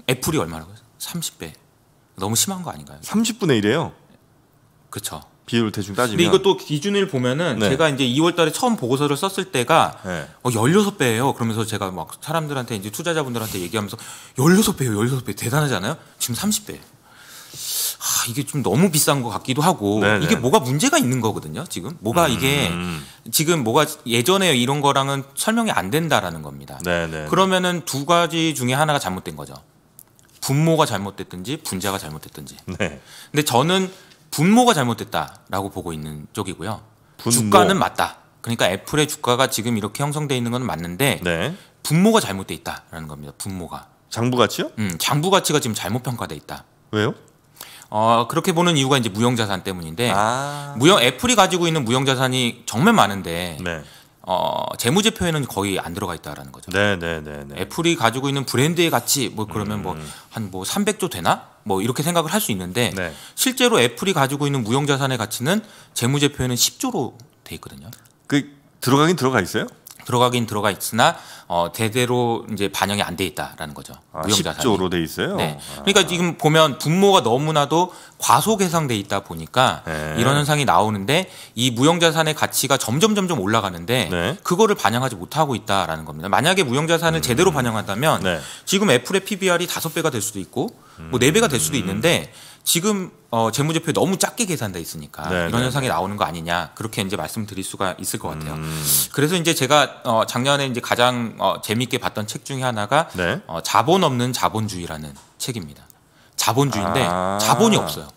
애플이 얼마라고요? 30배. 너무 심한 거 아닌가요? 30분의 1이에요. 그렇죠. 비율 대충 따지면. 근데 이것도 기준을 보면은 네. 제가 이제 2월달에 처음 보고서를 썼을 때가 네. 어, 16배예요. 그러면서 제가 막 사람들한테 이제 투자자분들한테 얘기하면서 16배요, 예 16배 대단하지 않아요? 지금 30배. 아, 이게 좀 너무 비싼 것 같기도 하고 네네. 네. 이게 뭐가 문제가 있는 거거든요. 지금 뭐가 음. 이게 음, 음. 지금 뭐가 예전에 이런 거랑은 설명이 안 된다라는 겁니다. 네네. 네. 그러면은 두 가지 중에 하나가 잘못된 거죠. 분모가 잘못됐든지 분자가 잘못됐든지. 네. 근데 저는 분모가 잘못됐다라고 보고 있는 쪽이고요. 분모. 주가는 맞다. 그러니까 애플의 주가가 지금 이렇게 형성돼 있는 건 맞는데 네. 분모가 잘못돼 있다라는 겁니다. 분모가 장부 가치요? 음, 장부 가치가 지금 잘못 평가돼 있다. 왜요? 어, 그렇게 보는 이유가 이제 무형 자산 때문인데 아. 무형 애플이 가지고 있는 무형 자산이 정말 많은데 네. 어, 재무제표에는 거의 안 들어가 있다라는 거죠. 네, 네, 네, 네. 애플이 가지고 있는 브랜드의 가치 뭐 그러면 뭐 음. 뭐한뭐 300조 되나? 뭐 이렇게 생각을 할 수 있는데 네. 실제로 애플이 가지고 있는 무형 자산의 가치는 재무제표에는 10조로 돼 있거든요. 그 들어가긴 들어가 있어요? 들어가긴 들어가 있으나 어 대대로 이제 반영이 안 돼 있다라는 거죠. 아, 무형자산 10조로 돼 있어요. 네. 그러니까 아. 지금 보면 분모가 너무나도 과속 해상돼 있다 보니까 네. 이런 현상이 나오는데 이 무형자산의 가치가 점점 점점 올라가는데 네. 그거를 반영하지 못하고 있다라는 겁니다. 만약에 무형자산을 음. 제대로 반영한다면 네. 지금 애플의 PBR이 다섯 배가될 수도 있고 뭐 네배가될 수도 음. 있는데 음. 지금 어, 재무제표에 너무 작게 계산돼 있으니까 네네. 이런 네, 현상이 네. 나오는 거 아니냐 그렇게 이제 말씀드릴 수가 있을 것 같아요. 음. 그래서 이제 제가 어, 작년에 이제 가장 어, 재미있게 봤던 책 중에 하나가 네. 어, 자본 없는 자본주의라는 책입니다. 자본주의인데 아. 자본이 없어요.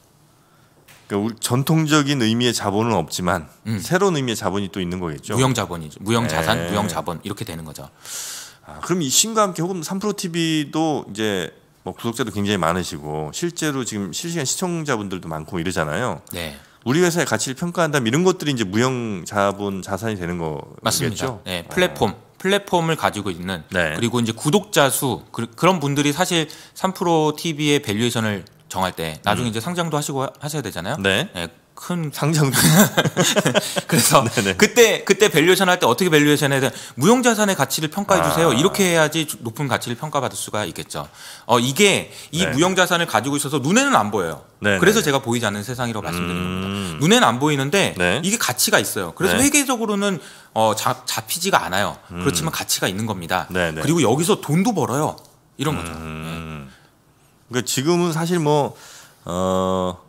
그러니까 전통적인 의미의 자본은 없지만 음. 새로운 의미의 자본이 또 있는 거겠죠. 무형 자본이죠. 무형 자산, 네. 무형 자본 이렇게 되는 거죠. 아, 그럼 이 신과 함께 혹은 삼프로 TV도 이제 뭐 구독자도 굉장히 많으시고 실제로 지금 실시간 시청자분들도 많고 이러잖아요. 네. 우리 회사의 가치를 평가한다면 이런 것들이 이제 무형 자본 자산이 되는 거겠죠. 맞습니다. 네, 아. 플랫폼. 어. 플랫폼을 가지고 있는 네. 그리고 이제 구독자 수 그, 런 분들이 사실 3프로 TV의 밸류에이션을 정할 때 나중에 음. 이제 상장도 하시고 하셔야 되잖아요. 네. 네. 큰 상장도 그래서 네네. 네. 그때 그때 밸류에이션 할 때 어떻게 밸류에이션 해야 돼 무형자산의 가치를 평가해 주세요 아. 이렇게 해야지 높은 가치를 평가받을 수가 있겠죠 어 이게 이 네. 무형자산을 가지고 있어서 눈에는 안 보여요 네네 네, 그래서 네. 제가 보이지 않는 세상이라고 음. 말씀드리는 겁니다 눈에는 안 보이는데 네. 이게 가치가 있어요 그래서 네. 회계적으로는 어 자, 잡히지가 않아요 음. 그렇지만 가치가 있는 겁니다 네네. 그리고 여기서 돈도 벌어요 이런 거죠 음. 그러니까 지금은 사실 뭐 어.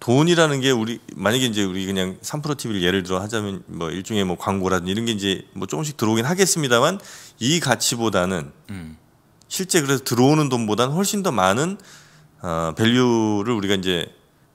돈이라는 게 우리 만약에 이제 우리 그냥 3프로 TV를 예를 들어 하자면 뭐 일종의 뭐 광고라든지 이런 게 이제 뭐 조금씩 들어오긴 하겠습니다만 이 가치보다는 음. 실제 그래서 들어오는 돈보다는 훨씬 더 많은 어, 밸류를 우리가 이제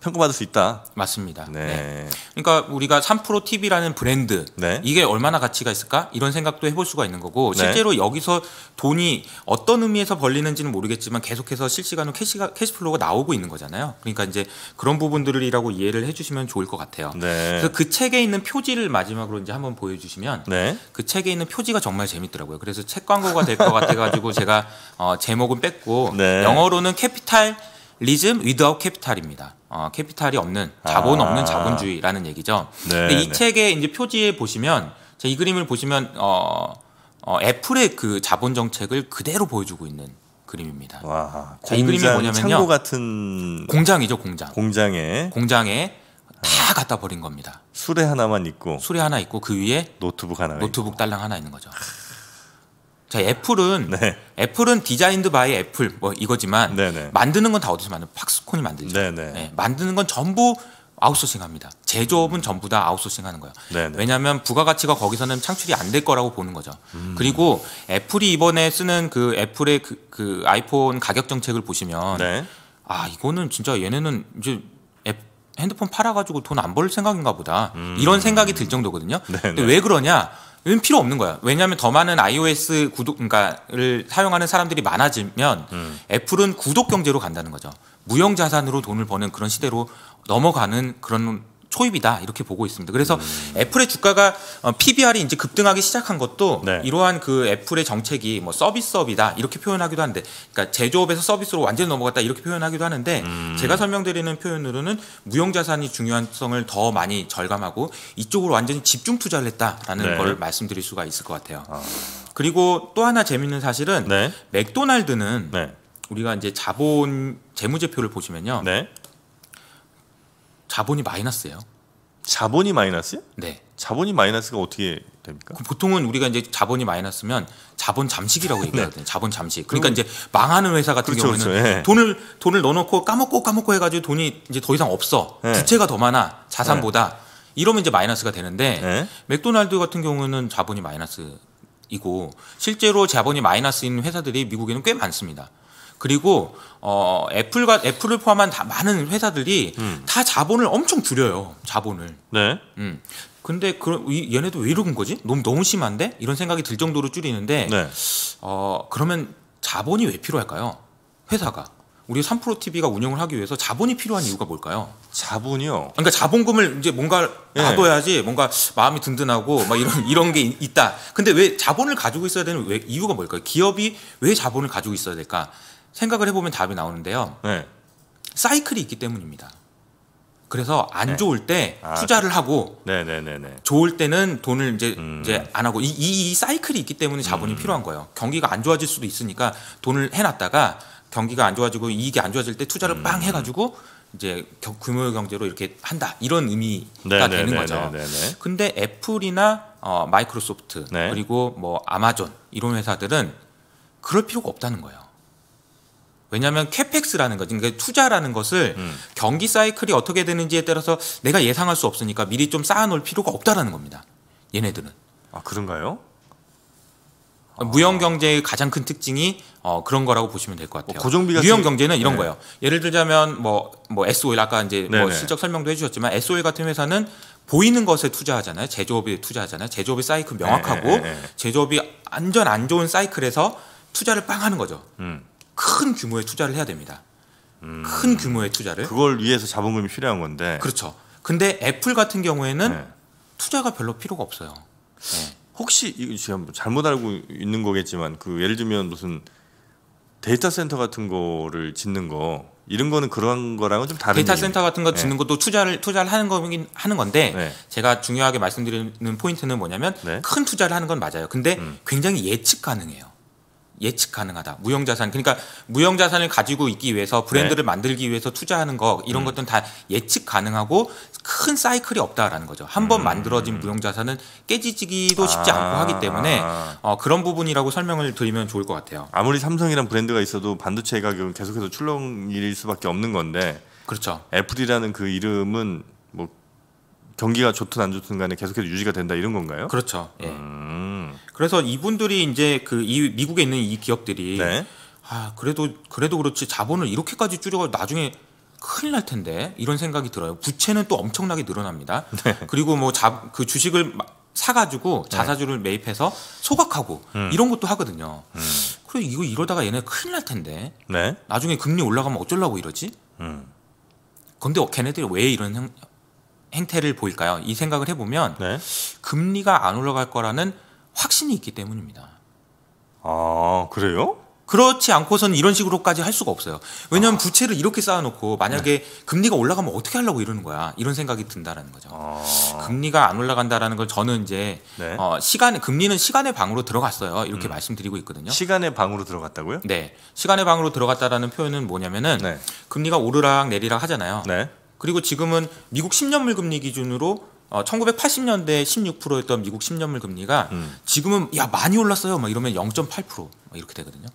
평가받을 수 있다. 맞습니다. 네. 네. 그러니까 우리가 3프로 TV라는 브랜드 네. 이게 얼마나 가치가 있을까 이런 생각도 해볼 수가 있는 거고 네. 실제로 여기서 돈이 어떤 의미에서 벌리는지는 모르겠지만 계속해서 실시간으로 캐시가 캐시플로우가 나오고 있는 거잖아요. 그러니까 이제 그런 부분들이라고 이해를 해주시면 좋을 것 같아요. 네. 그래서 그 책에 있는 표지를 마지막으로 이제 한번 보여주시면 네. 그 책에 있는 표지가 정말 재밌더라고요. 그래서 책 광고가 될 것 같아가지고 제가 어, 제목은 뺐고 영어로는 캐피탈 리즘 위드아웃 캐피탈입니다. 어, 캐피탈이 없는 자본 아. 없는 아. 자본주의라는 얘기죠. 네, 근데 이 네. 책의 이제 표지에 보시면 자, 이 그림을 보시면 어, 어, 애플의 그 자본 정책을 그대로 보여주고 있는 그림입니다. 와, 자, 이 그림이 뭐냐면요. 창고 같은 공장이죠, 공장. 공장에 공장에 다 아. 갖다 버린 겁니다. 수레 하나만 있고 수레 하나 있고 그 위에 노트북 하나 노트북 있고. 달랑 하나 있는 거죠. 자 애플은 네. 애플은 디자인드 바이 애플 뭐 이거지만 네네. 네. 만드는 건 다 어디서 만든 팍스콘이 만드죠 네, 네. 네, 만드는 건 전부 아웃소싱합니다. 제조업은 전부 다 아웃소싱하는 거예요. 네네. 왜냐하면 부가가치가 거기서는 창출이 안 될 거라고 보는 거죠. 음. 그리고 애플이 이번에 쓰는 그 애플의 그, 그 아이폰 가격 정책을 보시면 네. 아 이거는 진짜 얘네는 이제 앱, 핸드폰 팔아가지고 돈 안 벌 생각인가 보다 음. 이런 생각이 들 정도거든요. 네 근데 왜 그러냐? 은 필요 없는 거야. 왜냐하면 더 많은 iOS 구독, 그러니까를 사용하는 사람들이 많아지면 음. 애플은 구독 경제로 간다는 거죠. 무형 자산으로 돈을 버는 그런 시대로 넘어가는 그런 초입이다 이렇게 보고 있습니다. 그래서 음. 애플의 주가가 어, PBR이 이제 급등하기 시작한 것도 네. 이러한 그 애플의 정책이 뭐 서비스업이다 이렇게 표현하기도 하는데, 그러니까 제조업에서 서비스로 완전히 넘어갔다 이렇게 표현하기도 하는데 음. 제가 설명드리는 표현으로는 무형자산이 중요성을 더 많이 절감하고 이쪽으로 완전히 집중 투자를 했다라는 네. 걸 말씀드릴 수가 있을 것 같아요. 아. 그리고 또 하나 재밌는 사실은 네. 맥도날드는 네. 우리가 이제 자본 재무제표를 보시면요. 네. 자본이 마이너스예요. 자본이 마이너스요? 네. 자본이 마이너스가 어떻게 됩니까? 보통은 우리가 이제 자본이 마이너스면 자본 잠식이라고 얘기하거든요. 네. 자본 잠식. 그러니까 이제 망하는 회사 같은 그렇죠, 경우는 그렇죠. 예. 돈을 돈을 넣어놓고 까먹고 까먹고 해가지고 돈이 이제 더 이상 없어. 예. 부채가 더 많아 자산보다 예. 이러면 이제 마이너스가 되는데 예. 맥도날드 같은 경우는 자본이 마이너스이고 실제로 자본이 마이너스인 회사들이 미국에는 꽤 많습니다. 그리고 어, 애플과 애플을 포함한 다 많은 회사들이 음. 다 자본을 엄청 줄여요. 자본을. 네. 음. 근데 그 얘네도 왜 이러는 거지? 너무 너무 심한데? 이런 생각이 들 정도로 줄이는데 네. 어, 그러면 자본이 왜 필요할까요? 회사가 우리 3프로 TV가 운영을 하기 위해서 자본이 필요한 이유가 뭘까요? 자본이요. 그러니까 자본금을 이제 뭔가 놔둬야지 예. 네. 뭔가 마음이 든든하고 막 이런 이런 게 있다. 근데 왜 자본을 가지고 있어야 되는 왜 이유가 뭘까요? 기업이 왜 자본을 가지고 있어야 될까? 생각을 해보면 답이 나오는데요. 네. 사이클이 있기 때문입니다. 그래서 안 네. 좋을 때 아, 그- 투자를 하고 네네네네. 좋을 때는 돈을 이제 음. 이제 안 하고 이, 이, 이, 사이클이 있기 때문에 자본이 음. 필요한 거예요. 경기가 안 좋아질 수도 있으니까 돈을 해놨다가 경기가 안 좋아지고 이익이 안 좋아질 때 투자를 음. 빵 해가지고 이제 규모 경제로 이렇게 한다 이런 의미가 네네네네네. 되는 거죠. 네네네. 근데 애플이나 어, 마이크로소프트 네. 그리고 뭐 아마존 이런 회사들은 그럴 필요가 없다는 거예요. 왜냐하면 캐펙스라는 거지, 그러니까 투자라는 것을 음. 경기 사이클이 어떻게 되는지에 따라서 내가 예상할 수 없으니까 미리 좀 쌓아놓을 필요가 없다라는 겁니다. 얘네들은. 아 그런가요? 어, 무형 경제의 가장 큰 특징이 어, 그런 거라고 보시면 될 것 같아요. 뭐 고정비가 유형 경제는 이런 네. 거예요. 예를 들자면 뭐뭐 뭐, 뭐 SOL 아까 이제 뭐 실적 설명도 해주셨지만 SOL 같은 회사는 보이는 것에 투자하잖아요. 제조업에 투자하잖아요. 제조업의 사이클 명확하고 네네. 네, 네, 네. 제조업이 안전안 좋은 사이클에서 투자를 빵 하는 거죠. 음. 큰 규모의 투자를 해야 됩니다. 음. 큰 규모의 투자를. 그걸 위해서 자본금이 필요한 건데. 그렇죠. 근데 애플 같은 경우에는 네. 투자가 별로 필요가 없어요. 네. 혹시 지금 뭐 잘못 알고 있는 거겠지만 그 예를 들면 무슨 데이터 센터 같은 거를 짓는 거 이런 거는 그런 거랑은 좀 다른 데이터 센터 같은 거 네. 짓는 네. 것도 투자를 투자를 하는 거긴 하는 건데 네. 제가 중요하게 말씀드리는 포인트는 뭐냐면 네. 큰 투자를 하는 건 맞아요. 근데 음. 굉장히 예측 가능해요. 예측 가능하다. 무형 자산. 그러니까 무형 자산을 가지고 있기 위해서 브랜드를 네. 만들기 위해서 투자하는 거 이런 음. 것들은 다 예측 가능하고 큰 사이클이 없다라는 거죠. 한번 음. 만들어진 무형 자산은 깨지기도 쉽지 아. 않고 하기 때문에 어, 그런 부분이라고 설명을 드리면 좋을 것 같아요. 아무리 삼성이란 브랜드가 있어도 반도체 가격은 계속해서 출렁일 수밖에 없는 건데. 그렇죠. 애플이라는 그 이름은 뭐 경기가 좋든 안 좋든 간에 계속해서 유지가 된다 이런 건가요? 그렇죠. 예. 음. 그래서 이분들이 이제 그 이 미국에 있는 이 기업들이 네. 아 그래도 그래도 그렇지 자본을 이렇게까지 줄여가 나중에 큰일 날 텐데 이런 생각이 들어요. 부채는 또 엄청나게 늘어납니다. 네. 그리고 뭐 자 그 주식을 사가지고 네. 자사주를 네. 매입해서 소각하고 음. 이런 것도 하거든요. 음. 그래 이거 이러다가 얘네 큰일 날 텐데 네. 나중에 금리 올라가면 어쩌려고 이러지? 음. 근데 어, 걔네들이 왜 이런 형, 행태를 보일까요? 이 생각을 해보면 네. 금리가 안 올라갈 거라는 확신이 있기 때문입니다. 아 그래요? 그렇지 않고서는 이런 식으로까지 할 수가 없어요. 왜냐하면 아. 부채를 이렇게 쌓아놓고 만약에 네. 금리가 올라가면 어떻게 하려고 이러는 거야. 이런 생각이 든다라는 거죠. 아. 금리가 안 올라간다라는 걸 저는 이제 네. 어, 시간 금리는 시간의 방으로 들어갔어요. 이렇게 음. 말씀드리고 있거든요. 시간의 방으로 들어갔다고요? 네. 시간의 방으로 들어갔다라는 표현은 뭐냐면은 네. 금리가 오르락 내리락 하잖아요. 네. 그리고 지금은 미국 10년물 금리 기준으로 어, 1980년대 16%였던 미국 10년물 금리가 음. 지금은 야 많이 올랐어요. 막 이러면 0.8% 이렇게 되거든요.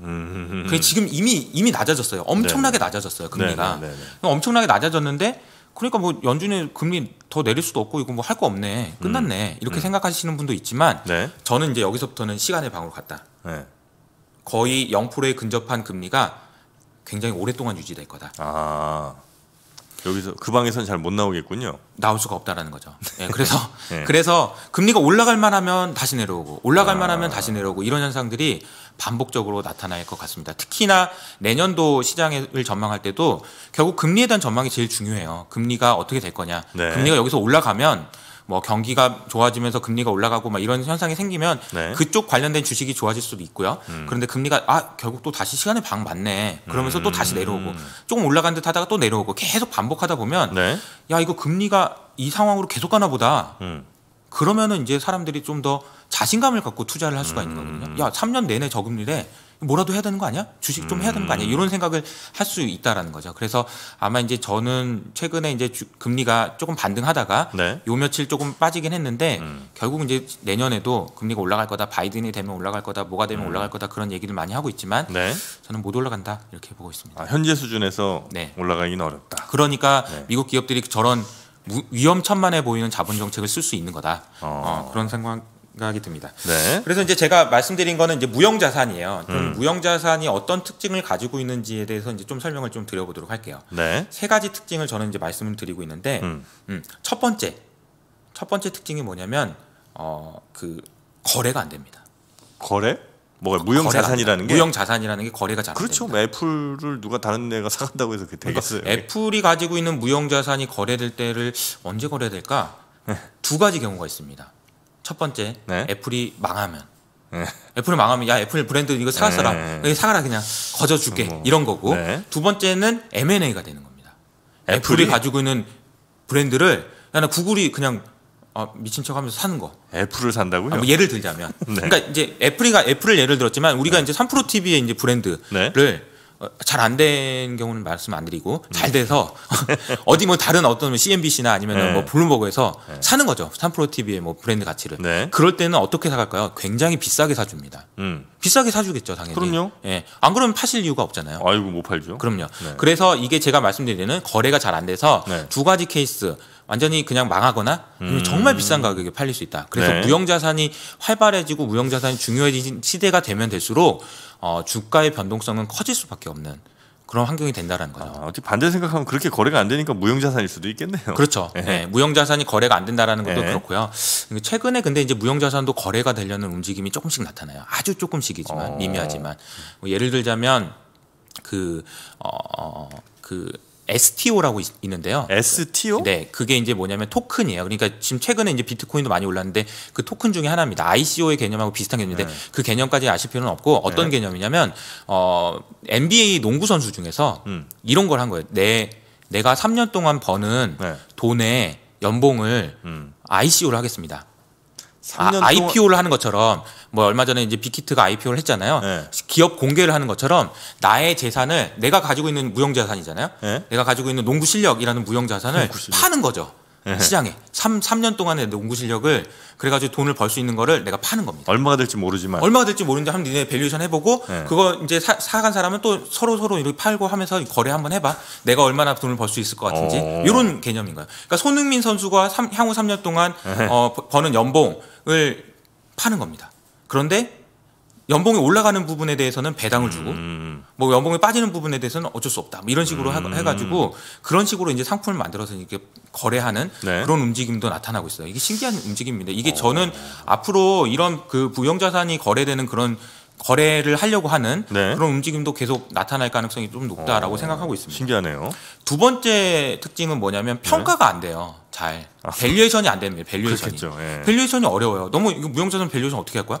음. 그래 지금 이미 이미 낮아졌어요. 엄청나게 네네. 네. 낮아졌어요 금리가. 네네. 네, 네, 엄청나게 낮아졌는데 그러니까 뭐 연준의 금리 더 내릴 수도 없고 이거 뭐 할 거 없네 끝났네 음. 이렇게 음. 생각하시는 분도 있지만 네. 저는 이제 여기서부터는 시간의 방으로 갔다. 네. 거의 0%에 근접한 금리가 굉장히 오랫동안 유지될 거다. 아. 여기서 그 방에서는 잘 못 나오겠군요. 나올 수가 없다라는 거죠. 네, 그래서 네. 그래서 금리가 올라갈 만하면 다시 내려오고 올라갈 아. 만하면 다시 내려오고 이런 현상들이 반복적으로 나타날 것 같습니다. 특히나 내년도 시장을 전망할 때도 결국 금리에 대한 전망이 제일 중요해요. 금리가 어떻게 될 거냐. 네. 금리가 여기서 올라가면 뭐 경기가 좋아지면서 금리가 올라가고 막 이런 현상이 생기면 네. 그쪽 관련된 주식이 좋아질 수도 있고요. 음. 그런데 금리가 아 결국 또 다시 시간의 방 맞네. 그러면서 음. 또 다시 음. 내려오고 조금 올라간 듯 하다가 또 내려오고 계속 반복하다 보면 네. 야 이거 금리가 이 상황으로 계속 가나 보다. 음. 그러면은 이제 사람들이 좀 더 자신감을 갖고 투자를 할 수가 있는 거거든요. 음. 야 3년 내내 저금리래 뭐라도 해야 되는 거 아니야? 주식 좀 해야 되는 거 아니야? 음. 이런 생각을 할 수 있다라는 거죠. 그래서 아마 이제 저는 최근에 이제 주, 금리가 조금 반등하다가 네. 요 며칠 조금 빠지긴 했는데 음. 결국 이제 내년에도 금리가 올라갈 거다, 바이든이 되면 올라갈 거다, 뭐가 되면 음. 올라갈 거다 그런 얘기를 많이 하고 있지만 네. 저는 못 올라간다 이렇게 보고 있습니다. 아, 현재 수준에서 네. 올라가기는 어렵다. 그러니까 네. 미국 기업들이 저런 위험천만해 보이는 자본 정책을 쓸 수 있는 거다. 어. 어, 그런 생각. 생각이 듭니다. 네. 그래서 이제 제가 말씀드린 거는 이제 무형 자산이에요. 음. 무형 자산이 어떤 특징을 가지고 있는지에 대해서 이제 좀 설명을 좀 드려보도록 할게요. 네. 세 가지 특징을 저는 이제 말씀을 드리고 있는데 음. 음, 첫 번째 첫 번째 특징이 뭐냐면 어그 거래가 안 됩니다. 거래? 뭐가 무형 자산이라는 게 무형 자산이라는 게 거래가 잘 그렇죠. 됩니다. 애플을 누가 다른 데가 사간다고 해서 그게 그러니까 애플이 가지고 있는 무형 자산이 거래될 때를 언제 거래될까? 두 가지 경우가 있습니다. 첫 번째 네. 애플이 망하면 네. 애플이 망하면 야 애플 브랜드 이거 사가라 네. 사가라 그냥 거저 줄게 뭐. 이런 거고 네. 두 번째는 M&A가 되는 겁니다. 애플이, 애플이 가지고 있는 브랜드를 야, 나 구글이 그냥 어, 미친 척하면서 사는 거. 애플을 산다고요? 아, 뭐 예를 들자면, 네. 그러니까 이제 애플이가 애플을 예를 들었지만 우리가 네. 이제 삼프로 TV의 이제 브랜드를 어, 잘안 된 경우는 말씀 안 드리고 잘 돼서 어디 뭐 다른 어떤 뭐 CNBC나 아니면 네. 뭐 블룸버그에서 네. 사는 거죠. 삼프로 TV의 뭐 브랜드 가치를. 네. 그럴 때는 어떻게 사갈까요? 굉장히 비싸게 사줍니다. 음. 비싸게 사주겠죠, 당연히. 그럼요. 예. 안 그러면 파실 이유가 없잖아요. 아이고 못 팔죠. 그럼요. 네. 그래서 이게 제가 말씀드리는 거래가 잘 안 돼서 네. 두 가지 케이스. 완전히 그냥 망하거나 음. 정말 비싼 가격에 팔릴 수 있다. 그래서 네. 무형자산이 활발해지고 무형자산이 중요해진 시대가 되면 될수록 어, 주가의 변동성은 커질 수밖에 없는 그런 환경이 된다는 거죠. 아, 어떻게 반대 생각하면 그렇게 거래가 안 되니까 무형자산일 수도 있겠네요. 그렇죠. 네. 네. 무형자산이 거래가 안 된다라는 것도 네. 그렇고요. 최근에 근데 이제 무형자산도 거래가 되려는 움직임이 조금씩 나타나요. 아주 조금씩이지만 어... 미미하지만 뭐 예를 들자면 그 어, 어 그 STO라고 있는데요. STO? 네, 그게 이제 뭐냐면 토큰이에요. 그러니까 지금 최근에 이제 비트코인도 많이 올랐는데 그 토큰 중에 하나입니다. ICO의 개념하고 비슷한 개념인데 네. 그 개념까지 아실 필요는 없고 어떤 네. 개념이냐면 어 NBA 농구 선수 중에서 음. 이런 걸 한 거예요. 내 내가 3년 동안 버는 네. 돈의 연봉을 음. ICO를 하겠습니다. 3년 아, 동안... IPO를 하는 것처럼 뭐 얼마 전에 이제 빅히트가 IPO를 했잖아요. 네. 기업 공개를 하는 것처럼 나의 재산을 내가 가지고 있는 무형 자산이잖아요. 네. 내가 가지고 있는 농구 실력이라는 무형 자산을 농구 실력. 파는 거죠. 예. 시장에 3, 3년 동안의 농구 실력을 그래가지고 돈을 벌 수 있는 거를 내가 파는 겁니다. 얼마가 될지 모르지만 얼마가 될지 모르는데 한번 니네 밸류에션 해보고 네. 그거 이제 사, 사간 사람은 또 서로 서로 이렇게 팔고 하면서 거래 한번 해봐. 내가 얼마나 돈을 벌 수 있을 것 같은지 어. 이런 개념인 거예요. 그러니까 손흥민 선수가 3, 향후 3년 동안 예. 어, 버는 연봉을 파는 겁니다. 그런데 연봉이 올라가는 부분에 대해서는 배당을 주고 음, 음, 음. 뭐 연봉이 빠지는 부분에 대해서는 어쩔 수 없다 뭐 이런 식으로 음. 해가지고 그런 식으로 이제 상품을 만들어서 이렇게 거래하는 네. 그런 움직임도 나타나고 있어요. 이게 신기한 움직임입니다. 이게 어. 저는 앞으로 이런 그 부영자산이 거래되는 그런 거래를 하려고 하는 네. 그런 움직임도 계속 나타날 가능성이 좀 높다라고 어. 생각하고 있습니다. 신기하네요. 두 번째 특징은 뭐냐면 네. 평가가 네. 안 돼요. 잘 아. 밸류에이션이 안 됩니다. 밸류에이션이. 그렇겠죠. 예. 밸류에이션이 어려워요. 너무 이거 무용자산 밸류에이션 어떻게 할 거야?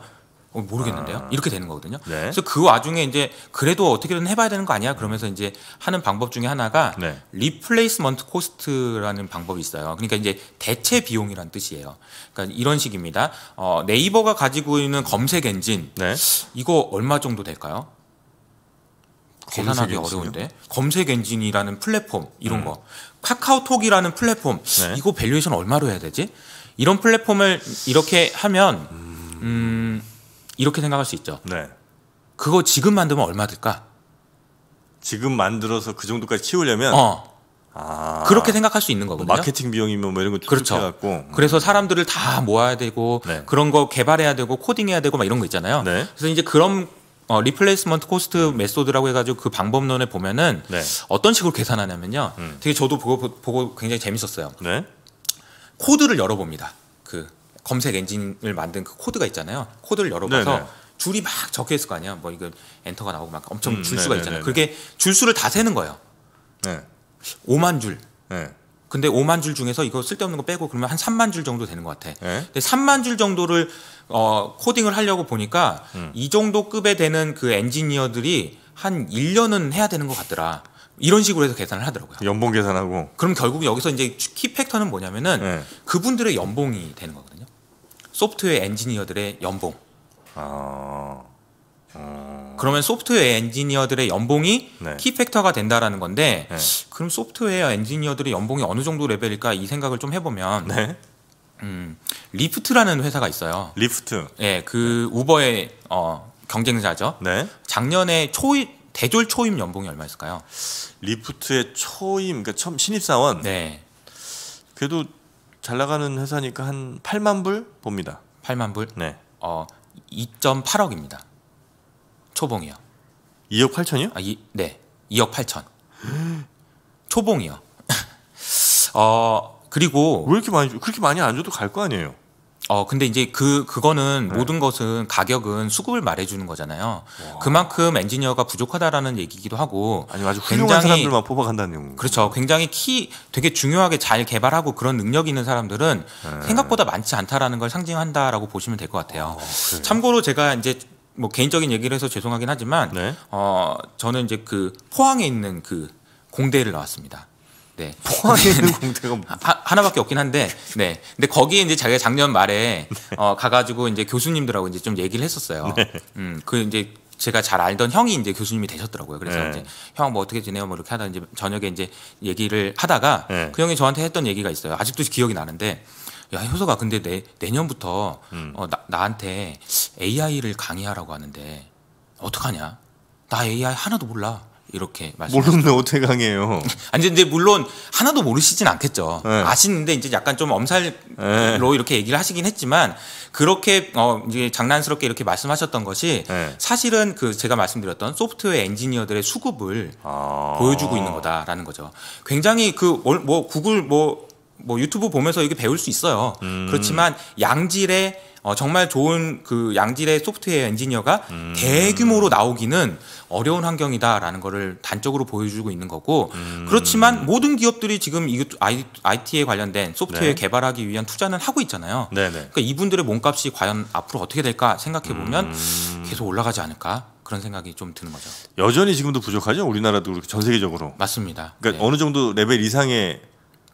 어, 모르겠는데요. 아. 이렇게 되는 거거든요. 네. 그래서 그 와중에 이제 그래도 어떻게든 해봐야 되는 거 아니야? 그러면서 이제 하는 방법 중에 하나가 네. 리플레이스먼트 코스트라는 방법이 있어요. 그러니까 이제 대체 비용이란 뜻이에요. 그러니까 이런 식입니다. 어, 네이버가 가지고 있는 검색 엔진 네. 이거 얼마 정도 될까요? 계산하기 어려운데 검색 엔진이라는 플랫폼 이런 음. 거 카카오톡이라는 플랫폼 네. 이거 밸류에이션 얼마로 해야 되지? 이런 플랫폼을 이렇게 하면 음... 음 이렇게 생각할 수 있죠. 네. 그거 지금 만들면 얼마 들까? 지금 만들어서 그 정도까지 치우려면 어. 아. 그렇게 생각할 수 있는 뭐 거거든요. 마케팅 비용이면 뭐 이런 것 그렇죠. 갖고 음. 그래서 사람들을 다 모아야 되고 네. 그런 거 개발해야 되고 코딩해야 되고 막 이런 거 있잖아요. 네. 그래서 이제 그런 어, 리플레이스먼트 코스트 메소드라고 해가지고 그 방법론에 보면은 네. 어떤 식으로 계산하냐면요. 음. 되게 저도 보고, 보고 굉장히 재밌었어요. 네. 코드를 열어봅니다. 그 검색 엔진을 만든 그 코드가 있잖아요. 코드를 열어봐서 네네. 네. 줄이 막 적혀 있을 거 아니야. 뭐 이거 엔터가 나오고 막 엄청 음, 줄수가 네, 네, 있잖아요. 그게 줄수를 다 세는 거예요. 네. 5만 줄. 네. 근데 5만 줄 중에서 이거 쓸데없는 거 빼고 그러면 한 3만 줄 정도 되는 것 같아. 네. 근데 3만 줄 정도를 어, 코딩을 하려고 보니까 음. 이 정도 급에 되는 그 엔지니어들이 한 1년은 해야 되는 것 같더라. 이런 식으로 해서 계산을 하더라고요. 연봉 계산하고. 그럼 결국 여기서 이제 키 팩터는 뭐냐면은 네. 그분들의 연봉이 되는 거거든요. 소프트웨어 엔지니어들의 연봉. 아, 아. 그러면 소프트웨어 엔지니어들의 연봉이 네. 키팩터가 된다라는 건데 네. 그럼 소프트웨어 엔지니어들의 연봉이 어느 정도 레벨일까 이 생각을 좀 해보면 네. 음, 리프트라는 회사가 있어요. 리프트. 예, 그 우버의 어, 경쟁자죠. 네. 작년에 초 대졸 초임 연봉이 얼마였을까요? 리프트의 초임 그러니까 처음 신입 사원. 네. 그래도 잘 나가는 회사니까 한 8만 불 봅니다. 8만 불? 네. 어 2.8억입니다. 초봉이요. 2억 8천이요? 아, 이, 네. 2억 8천. 초봉이요. 어 그리고 왜 이렇게 많이 그렇게 많이 안 줘도 갈 거 아니에요. 어 근데 이제 그 그거는 네. 모든 것은 가격은 수급을 말해주는 거잖아요. 와. 그만큼 엔지니어가 부족하다라는 얘기기도 하고 아니 아주 훌륭한 사람들만 뽑아간다는 얘기. 그렇죠. 굉장히 키 되게 중요하게 잘 개발하고 그런 능력 있는 사람들은 네. 생각보다 많지 않다라는 걸 상징한다라고 보시면 될 것 같아요. 아, 참고로 제가 이제 뭐 개인적인 얘기를 해서 죄송하긴 하지만 네. 어 저는 이제 그 포항에 있는 그 공대를 나왔습니다. 네. 포항에 있는 공대가 하, 하나밖에 없긴 한데 네. 근데 거기 에 이제 자기가 작년 말에 어, 가가지고 이제 교수님들하고 이제 좀 얘기를 했었어요. 네. 음, 그 이제 제가 잘 알던 형이 이제 교수님이 되셨더라고요. 그래서 네. 이제 형뭐 어떻게 지내요? 뭐 이렇게 하다 이제 저녁에 이제 얘기를 하다가 네. 그 형이 저한테 했던 얘기가 있어요. 아직도 기억이 나는데 야효소가 근데 내, 내년부터 음. 어, 나, 나한테 AI를 강의하라고 하는데 어떡하냐? 나 AI 하나도 몰라. 이렇게 모르는데 어떻게 강해요? 아니 근데 물론 하나도 모르시진 않겠죠. 네. 아시는데 이제 약간 좀 네. 엄살로 네. 이렇게 얘기를 하시긴 했지만 그렇게 어 이제 장난스럽게 이렇게 말씀하셨던 것이 네. 사실은 그 제가 말씀드렸던 소프트웨어 엔지니어들의 수급을 아 보여주고 있는 거다라는 거죠. 굉장히 그 뭐 구글 뭐뭐 뭐 유튜브 보면서 이게 배울 수 있어요. 음 그렇지만 양질의 어, 정말 좋은 그 양질의 소프트웨어 엔지니어가 음. 대규모로 나오기는 어려운 환경이다라는 것을 단적으로 보여주고 있는 거고 음. 그렇지만 모든 기업들이 지금 이 IT에 관련된 소프트웨어 네. 개발하기 위한 투자는 하고 있잖아요. 네네. 네. 그러니까 이분들의 몸값이 과연 앞으로 어떻게 될까 생각해 보면 음. 계속 올라가지 않을까 그런 생각이 좀 드는 거죠. 여전히 지금도 부족하죠. 우리나라도 그렇게 전 세계적으로. 맞습니다. 그러니까 네. 어느 정도 레벨 이상의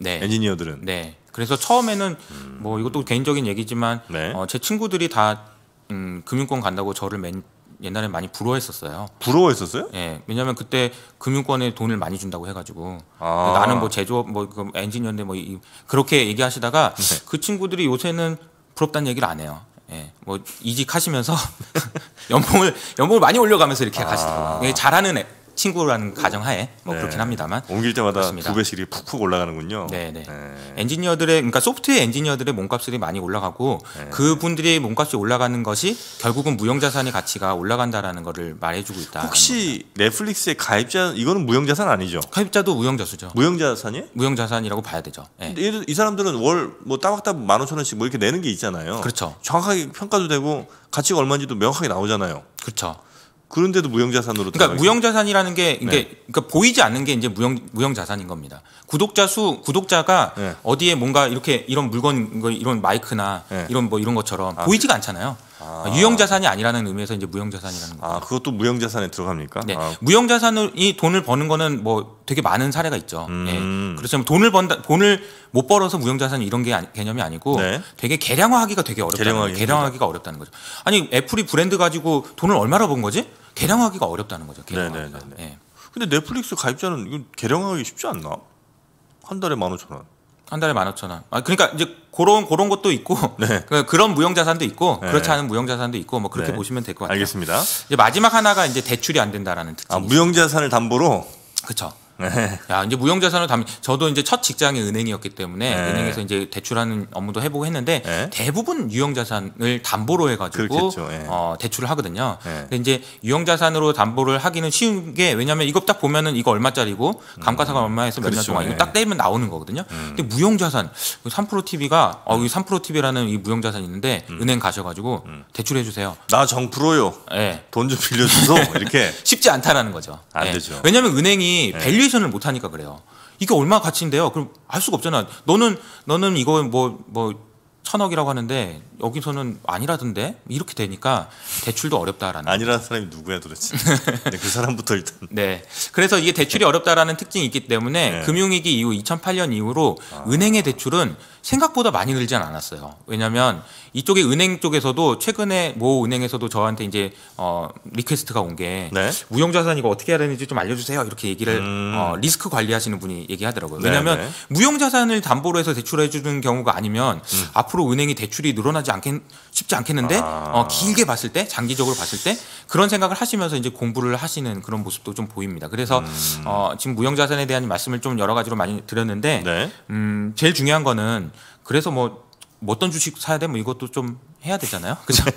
네. 엔지니어들은. 네. 그래서 처음에는 음. 뭐 이것도 개인적인 얘기지만 네. 어, 제 친구들이 다 음, 금융권 간다고 저를 맨, 옛날에 많이 부러워했었어요. 부러워했었어요? 예. 왜냐하면 그때 금융권에 돈을 많이 준다고 해가지고 아. 나는 뭐 제조업 뭐 그 엔지니어인데 뭐 이, 그렇게 얘기하시다가 네. 그 친구들이 요새는 부럽다는 얘기를 안 해요. 예, 뭐 이직하시면서 연봉을 연봉을 많이 올려가면서 이렇게 아. 가시더라고요. 예, 잘하는 애, 친구라는 음. 가정하에 뭐 네. 그렇긴 합니다만 옮길 때마다 그렇습니다. 두 배씩 푹푹 올라가는군요. 네네. 네. 네. 엔지니어들의 그러니까 소프트웨어 엔지니어들의 몸값이 들 많이 올라가고 네. 그분들이 몸값이 올라가는 것이 결국은 무형자산의 가치가 올라간다라는 것을 말해주고 있다. 혹시 넷플릭스의 가입자 이거는 무형자산 아니죠? 가입자도 무형자수죠. 무형자산이? 무형자산이라고 봐야 되죠. 네. 이 사람들은 월 뭐 따박따박 만 오천 원씩 뭐 이렇게 내는 게 있잖아요. 그렇죠. 정확하게 평가도 되고 가치가 얼마인지도 명확하게 나오잖아요. 그렇죠. 그런데도 무형자산으로 그러니까 무형자산이라는 게 네. 이게 네. 그러니까 보이지 않는 게 이제 무형 무형자산인 겁니다. 구독자 수 구독자가 네. 어디에 뭔가 이렇게 이런 물건 뭐 이런 마이크나 네. 이런 뭐 이런 것처럼 아, 보이지가 않잖아요. 아. 유형 자산이 아니라는 의미에서 이제 무형 자산이라는 거예 아, 그것도 무형 자산에 들어갑니까? 네. 아. 무형 자산이 돈을 버는 거는 뭐 되게 많은 사례가 있죠. 예. 음. 네. 그렇지만 돈을 번다 돈을 못 벌어서 무형 자산 이런 게 아니, 개념이 아니고 네. 되게 개량화하기가 되게 어렵다는 량화하기가 어렵다는 거죠. 아니, 애플이 브랜드 가지고 돈을 얼마나 번 거지? 개량화하기가 어렵다는 거죠. 네, 네, 개량화하기가. 네. 네. 예. 근데 넷플릭스 가입자는 이건 개량하기 쉽지 않나? 한 달에 만 오천 원. 한 달에 만 오천 원. 아 그러니까 이제 그런 그런 것도 있고 네. 그, 그런 무형자산도 있고 네. 그렇지 않은 무형자산도 있고 뭐 그렇게 네. 보시면 될 것 같아요. 알겠습니다. 이제 마지막 하나가 이제 대출이 안 된다라는 특징. 아 무형자산을 담보로. 그렇죠. 네. 야 이제 무형자산을 담. 저도 이제 첫 직장이 은행이었기 때문에 네. 은행에서 이제 대출하는 업무도 해보고 했는데 네. 대부분 유형자산을 담보로 해가지고 예. 어, 대출을 하거든요. 네. 근데 이제 유형자산으로 담보를 하기는 쉬운 게 왜냐하면 이거 딱 보면은 이거 얼마짜리고 감가상각 음. 얼마에서 몇년 그렇죠. 동안 이거 예. 딱 떼면 나오는 거거든요. 음. 근데 무형자산 3프로 그 TV가 어, 음. 이 3프로 TV라는 이 무형자산 있는데 음. 은행 가셔가지고 음. 대출해 주세요. 나 정프로요. 네. 예. 돈좀 빌려주소 이렇게 쉽지 않다라는 거죠. 안 되죠. 왜냐하면 은행이 밸류 밸리에이션을 못 하니까 그래요. 이게 얼마 가치인데요. 그럼 알 수가 없잖아. 너는 너는 이거 뭐뭐 뭐 천억이라고 하는데 여기서는 아니라던데 이렇게 되니까 대출도 어렵다라는 아니라는 사람이 누구야 도대체 근그 네, 사람부터 일단 네 그래서 이게 대출이 어렵다라는 특징이 있기 때문에 네. 금융위기 이후 2008년 이후로 아. 은행의 대출은 생각보다 많이 늘진 않았어요 왜냐하면 이쪽에 은행 쪽에서도 최근에 모 은행에서도 저한테 이제 어, 리퀘스트가 온게 네? 무형자산 이거 어떻게 해야 되는지 좀 알려주세요 이렇게 얘기를 음. 어, 리스크 관리하시는 분이 얘기하더라고요 왜냐하면 네, 네. 무형자산을 담보로 해서 대출해 주는 경우가 아니면 음. 앞으로 은행이 대출이 늘어나지 않겠 쉽지 않겠는데 어, 아. 어, 길게 봤을 때 장기적으로 봤을 때 그런 생각을 하시면서 이제 공부를 하시는 그런 모습도 좀 보입니다. 그래서 음. 어, 지금 무형자산에 대한 말씀을 좀 여러 가지로 많이 드렸는데 네. 음, 제일 중요한 거는 그래서 뭐뭐 어떤 주식 사야 되면 뭐 이것도 좀 해야 되잖아요. 그죠?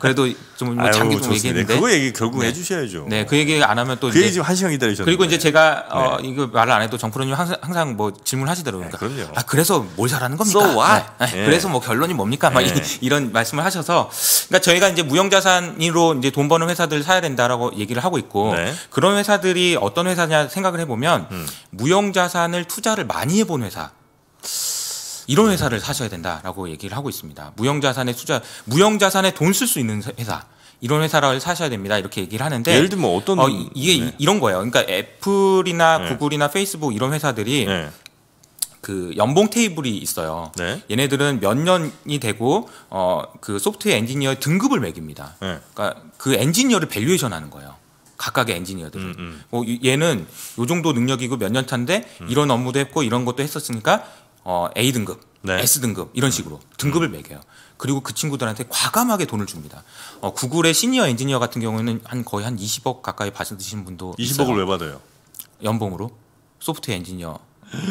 그래도 좀뭐 장기 좀 얘기했는데 그거 얘기 결국 네. 해주셔야죠. 네, 그 얘기 안 하면 또그 얘기 지금 한 시간 기다리셨 그리고 이제 제가 어, 네. 이거 말을 안 해도 정프로님 항상, 뭐 질문하시더라고요. 네, 그러니까 그럼요. 아 그래서 뭘 잘하는 겁니까? So 네. 네. 예. 그래서 뭐 결론이 뭡니까? 막 예. 이, 런 말씀을 하셔서 그러니까 저희가 이제 무형자산으로 이제 돈 버는 회사들 사야 된다라고 얘기를 하고 있고 그런 회사들이 어떤 회사냐 생각을 해보면 음. 무형자산을 투자를 많이 해본 회사. 이런 회사를 사셔야 된다라고 얘기를 하고 있습니다. 무형자산의 투자, 무형자산에 돈 쓸 수 있는 회사. 이런 회사를 사셔야 됩니다. 이렇게 얘기를 하는데 예를 들면 어떤 어, 이게 네. 이런 거예요. 그러니까 애플이나 네. 구글이나 페이스북 이런 회사들이 네. 그 연봉 테이블이 있어요. 네. 얘네들은 몇 년이 되고 어 그 소프트웨어 엔지니어 등급을 매깁니다. 네. 그러니까 그 엔지니어를 밸류에이션 하는 거예요. 각각의 엔지니어들은 음, 음. 뭐 얘는 요 정도 능력이고 몇 년 차인데 음. 이런 업무도 했고 이런 것도 했었으니까 어, A 등급, 네. S 등급 이런 음. 식으로 등급을 음. 매겨요. 그리고 그 친구들한테 과감하게 돈을 줍니다. 어, 구글의 시니어 엔지니어 같은 경우에는 한 거의 한 20억 가까이 받으신 분도 20억을 있어요. 왜 받아요? 연봉으로 소프트웨어 엔지니어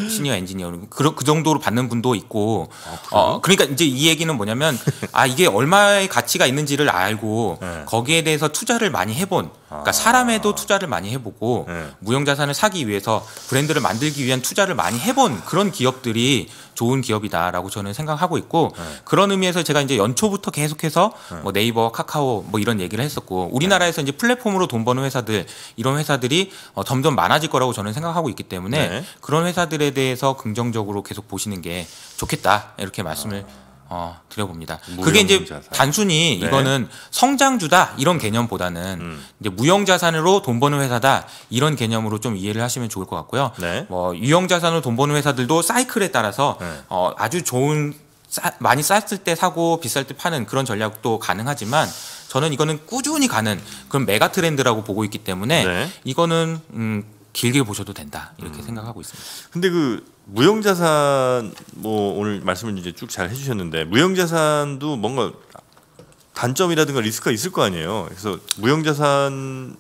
시니어 엔지니어 그, 그 정도로 받는 분도 있고 아, 어, 그러니까 이제 이 얘기는 뭐냐면 아 이게 얼마의 가치가 있는지를 알고 네. 거기에 대해서 투자를 많이 해본 그러니까 아. 사람에도 투자를 많이 해보고 네. 무형 자산을 사기 위해서 브랜드를 만들기 위한 투자를 많이 해본 그런 기업들이 좋은 기업이다라고 저는 생각하고 있고 네. 그런 의미에서 제가 이제 연초부터 계속해서 네. 뭐 네이버, 카카오 뭐 이런 얘기를 했었고 우리나라에서 네. 이제 플랫폼으로 돈 버는 회사들 이런 회사들이 어, 점점 많아질 거라고 저는 생각하고 있기 때문에 네. 그런 회사들에 대해서 긍정적으로 계속 보시는 게 좋겠다 이렇게 말씀을. 아. 어, 드려봅니다. 그게 이제 자산. 단순히 네. 이거는 성장주다 이런 개념보다는 음. 이제 무형 자산으로 돈 버는 회사다 이런 개념으로 좀 이해를 하시면 좋을 것 같고요. 네. 뭐 유형 자산으로 돈 버는 회사들도 사이클에 따라서 네. 어, 아주 좋은 싸, 많이 쌌을 때 사고 비쌀 때 파는 그런 전략도 가능하지만 저는 이거는 꾸준히 가는 그런 메가 트렌드라고 보고 있기 때문에 네. 이거는 음, 길게 보셔도 된다 이렇게 음. 생각하고 있습니다. 근데 그 무형자산 뭐 오늘 말씀을 이제 쭉 잘 해주셨는데 무형자산도 뭔가 단점이라든가 리스크가 있을 거 아니에요. 그래서 무형자산을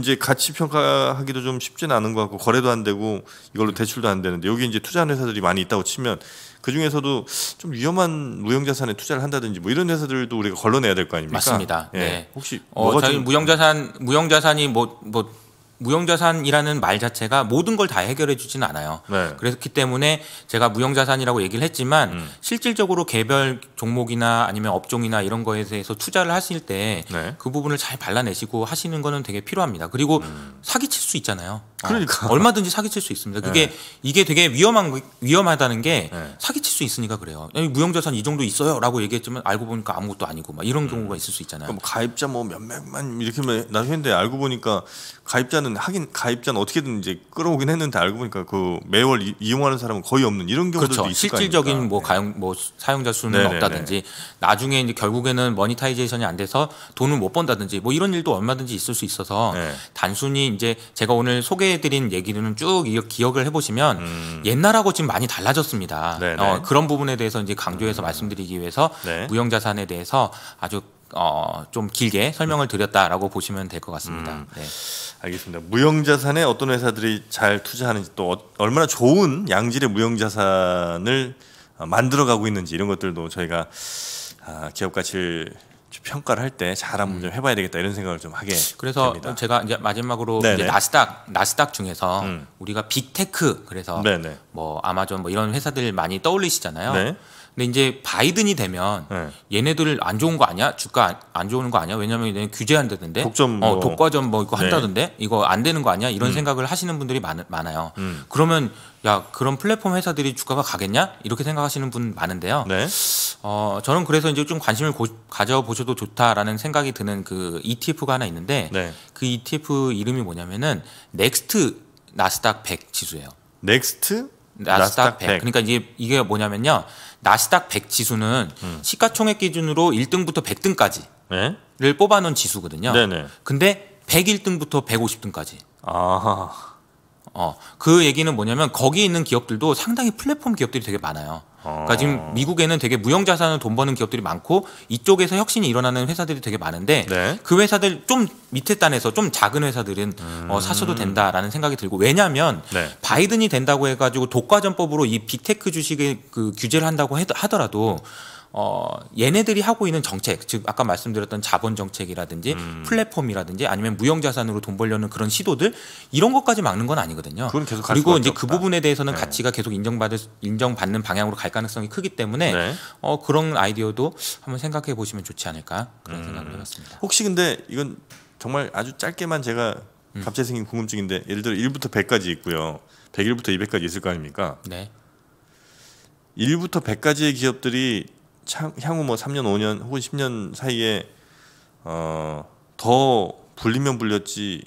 이제 가치 평가하기도 좀 쉽지는 않은 것 같고 거래도 안 되고 이걸로 대출도 안 되는데 여기 이제 투자하는 회사들이 많이 있다고 치면 그 중에서도 좀 위험한 무형자산에 투자를 한다든지 뭐 이런 회사들도 우리가 걸러내야 될 거 아닙니까? 맞습니다. 예. 네. 혹시 어, 저희 좀... 무형자산 무형자산이 뭐뭐 뭐, 뭐 무형자산이라는 말 자체가 모든 걸 다 해결해 주지는 않아요. 네. 그렇기 때문에 제가 무형자산이라고 얘기를 했지만 음. 실질적으로 개별 종목이나 아니면 업종이나 이런 거에 대해서 투자를 하실 때그 네. 그 부분을 잘 발라내시고 하시는 거는 되게 필요합니다. 그리고 음. 사기칠 수 있잖아요. 어, 그러니까 어, 얼마든지 사기칠 수 있습니다. 그게 네. 이게 되게 위험한 위험하다는 게 네. 사기칠 수 있으니까 그래요. 무형자산 이 정도 있어요라고 얘기했지만 알고 보니까 아무것도 아니고 막 이런 음. 경우가 있을 수 있잖아요. 그럼 그러니까 뭐 가입자 뭐 몇백만 이렇게 나중에 알고 보니까 가입자는 가입자 하긴 가입자는 어떻게든 이제 끌어오긴 했는데 알고 보니까 그 매월 이, 용하는 사람은 거의 없는 이런 경우도 그렇죠. 있을 실질적인 뭐 네. 가용 뭐 사용자 수는 네네네. 없다든지 나중에 이제 결국에는 머니타이제이션이 안 돼서 돈을 못 번다든지 뭐 이런 일도 얼마든지 있을 수 있어서 네. 단순히 이제 제가 오늘 소개해드린 얘기는 쭉 기억을 해보시면 음. 옛날하고 지금 많이 달라졌습니다. 어, 그런 부분에 대해서 이제 강조해서 음. 말씀드리기 위해서 네. 무형자산에 대해서 아주 어, 좀 길게 설명을 드렸다라고 보시면 될 것 같습니다. 음, 네. 알겠습니다. 무형자산에 어떤 회사들이 잘 투자하는지 또 어, 얼마나 좋은 양질의 무형자산을 어, 만들어가고 있는지 이런 것들도 저희가 아, 기업 가치를 평가를 할 때 잘 한번 음. 좀 해봐야 되겠다 이런 생각을 좀 하게 그래서 됩니다. 제가 이제 마지막으로 이제 나스닥 나스닥 중에서 음. 우리가 빅테크 그래서 네네. 뭐 아마존 뭐 이런 회사들 많이 떠올리시잖아요. 네. 근데 이제 바이든이 되면 네. 얘네들 안 좋은 거 아니야? 주가 안, 좋은 거 아니야? 왜냐면 얘네 규제한다던데. 독점 어, 뭐. 어, 독과점 뭐 이거 네. 한다던데. 네. 이거 안 되는 거 아니야? 이런 음. 생각을 하시는 분들이 많, 많아요. 음. 그러면 야, 그런 플랫폼 회사들이 주가가 가겠냐? 이렇게 생각하시는 분 많은데요. 네. 어, 저는 그래서 이제 좀 관심을 고, 가져보셔도 좋다라는 생각이 드는 그 ETF가 하나 있는데 네. 그 ETF 이름이 뭐냐면은 넥스트 나스닥 100 지수예요. 넥스트 나스닥 100. 100. 그러니까 이제 이게 뭐냐면요. 나스닥 100 지수는 음. 시가총액 기준으로 1등부터 100등까지를 네? 뽑아놓은 지수거든요. 네네. 근데 101등부터 150등까지. 아. 어, 그 얘기는 뭐냐면 거기 있는 기업들도 상당히 플랫폼 기업들이 되게 많아요. 그러니까 지금 아. 미국에는 되게 무형 자산을돈 버는 기업들이 많고 이쪽에서 혁신이 일어나는 회사들이 되게 많은데 네. 그 회사들 좀 밑에 단에서 좀 작은 회사들은 음. 어, 사셔도 음. 된다라는 생각이 들고 왜냐하면 네. 바이든이 된다고 해가지고 독과점법으로 이 빅테크 주식의 그 규제를 한다고 하더라도 어, 얘네들이 하고 있는 정책, 즉 아까 말씀드렸던 자본 정책이라든지 음. 플랫폼이라든지 아니면 무형 자산으로 돈 벌려는 그런 시도들 이런 것까지 막는 건 아니거든요. 그리고 이제 그 없다. 그 부분에 대해서는 네. 가치가 계속 인정받을 인정받는 방향으로 갈 가능성이 크기 때문에 네. 어, 그런 아이디어도 한번 생각해 보시면 좋지 않을까 그런 음. 생각을 해봤습니다. 혹시 근데 이건 정말 아주 짧게만 제가 음. 갑자기 생긴 궁금증인데 예를 들어 1부터 100까지 있고요. 101부터 200까지 있을 거 아닙니까? 네. 1부터 100까지의 기업들이 향후 뭐 3년, 5년 혹은 10년 사이에 어, 더 불리면 불렸지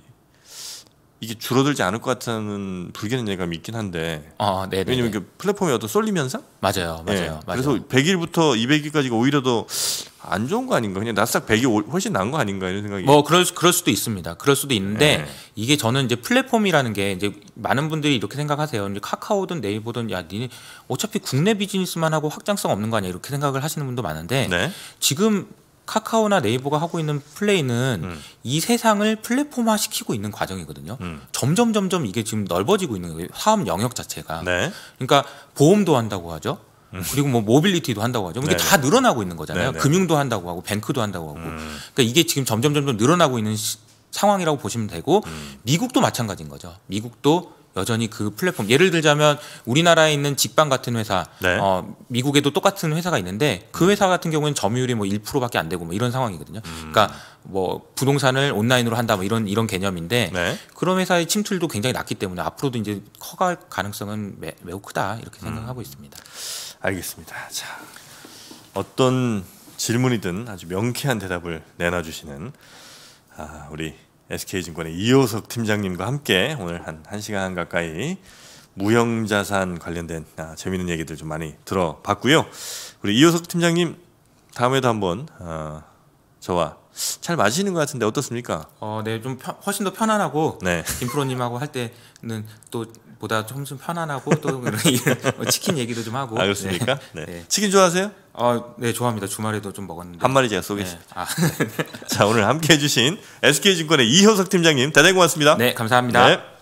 이게 줄어들지 않을 것같다는 불길한 예감이 있긴 한데. 어, 네. 왜냐면 이게 네. 그 플랫폼이 어떤 쏠림 현상? 맞아요, 예. 맞아요. 네. 맞아요. 그래서 100일부터 200일까지가 오히려 더 안 좋은 거 아닌가? 그냥 나스닥 100이 훨씬 나은 거 아닌가 이런 생각이. 뭐 그럴 그럴 수도 있습니다. 그럴 수도 있는데 네. 이게 저는 이제 플랫폼이라는 게 이제 많은 분들이 이렇게 생각하세요. 이제 카카오든 네이버든 야 니네 어차피 국내 비즈니스만 하고 확장성 없는 거 아니야 이렇게 생각을 하시는 분도 많은데 네. 지금 카카오나 네이버가 하고 있는 플레이는 음. 이 세상을 플랫폼화 시키고 있는 과정이거든요. 음. 점점 점점 이게 지금 넓어지고 있는 거예요. 사업 영역 자체가. 네. 그러니까 보험도 한다고 하죠. 음. 그리고 뭐 모빌리티도 한다고 하죠. 이게 네다 네. 늘어나고 있는 거잖아요. 네, 네 금융도 한다고 하고 뱅크도 한다고 하고. 음. 그러니까 이게 지금 점점 점점 늘어나고 있는 시, 상황이라고 보시면 되고 음. 미국도 마찬가지인 거죠. 미국도 여전히 그 플랫폼 예를 들자면 우리나라에 있는 직방 같은 회사 네. 어, 미국에도 똑같은 회사가 있는데 그 음. 회사 같은 경우는 점유율이 뭐 1%밖에 안 되고 뭐 이런 상황이거든요. 음. 그러니까 뭐 부동산을 온라인으로 한다 뭐 이런 이런 개념인데 네. 그런 회사의 침투율도 굉장히 낮기 때문에 앞으로도 이제 커갈 가능성은 매, 우 크다 이렇게 음. 생각하고 음. 있습니다. 알겠습니다. 자 어떤 질문이든 아주 명쾌한 대답을 내놔주시는 아, 우리 SK증권의 이호석 팀장님과 함께 오늘 한 1시간 가까이 무형자산 관련된 아, 재미있는 얘기들 좀 많이 들어봤고요. 우리 이호석 팀장님 다음에도 한번 어, 저와 잘 맞으시는 것 같은데 어떻습니까? 어, 네, 좀 펴, 훨씬 더 편안하고 네. 김프로님하고 할 때는 또 보다 좀, 좀 편안하고 또 이런 치킨 얘기도 좀 하고. 아, 그렇습니까? 네. 네. 네. 치킨 좋아하세요? 아, 네, 좋아합니다. 주말에도 좀 먹었는데. 한 마리 제가 쏘겠습니다. 네. 아. 자, 오늘 함께 해주신 SK증권의 이효석 팀장님, 대단히 고맙습니다. 네, 감사합니다. 네.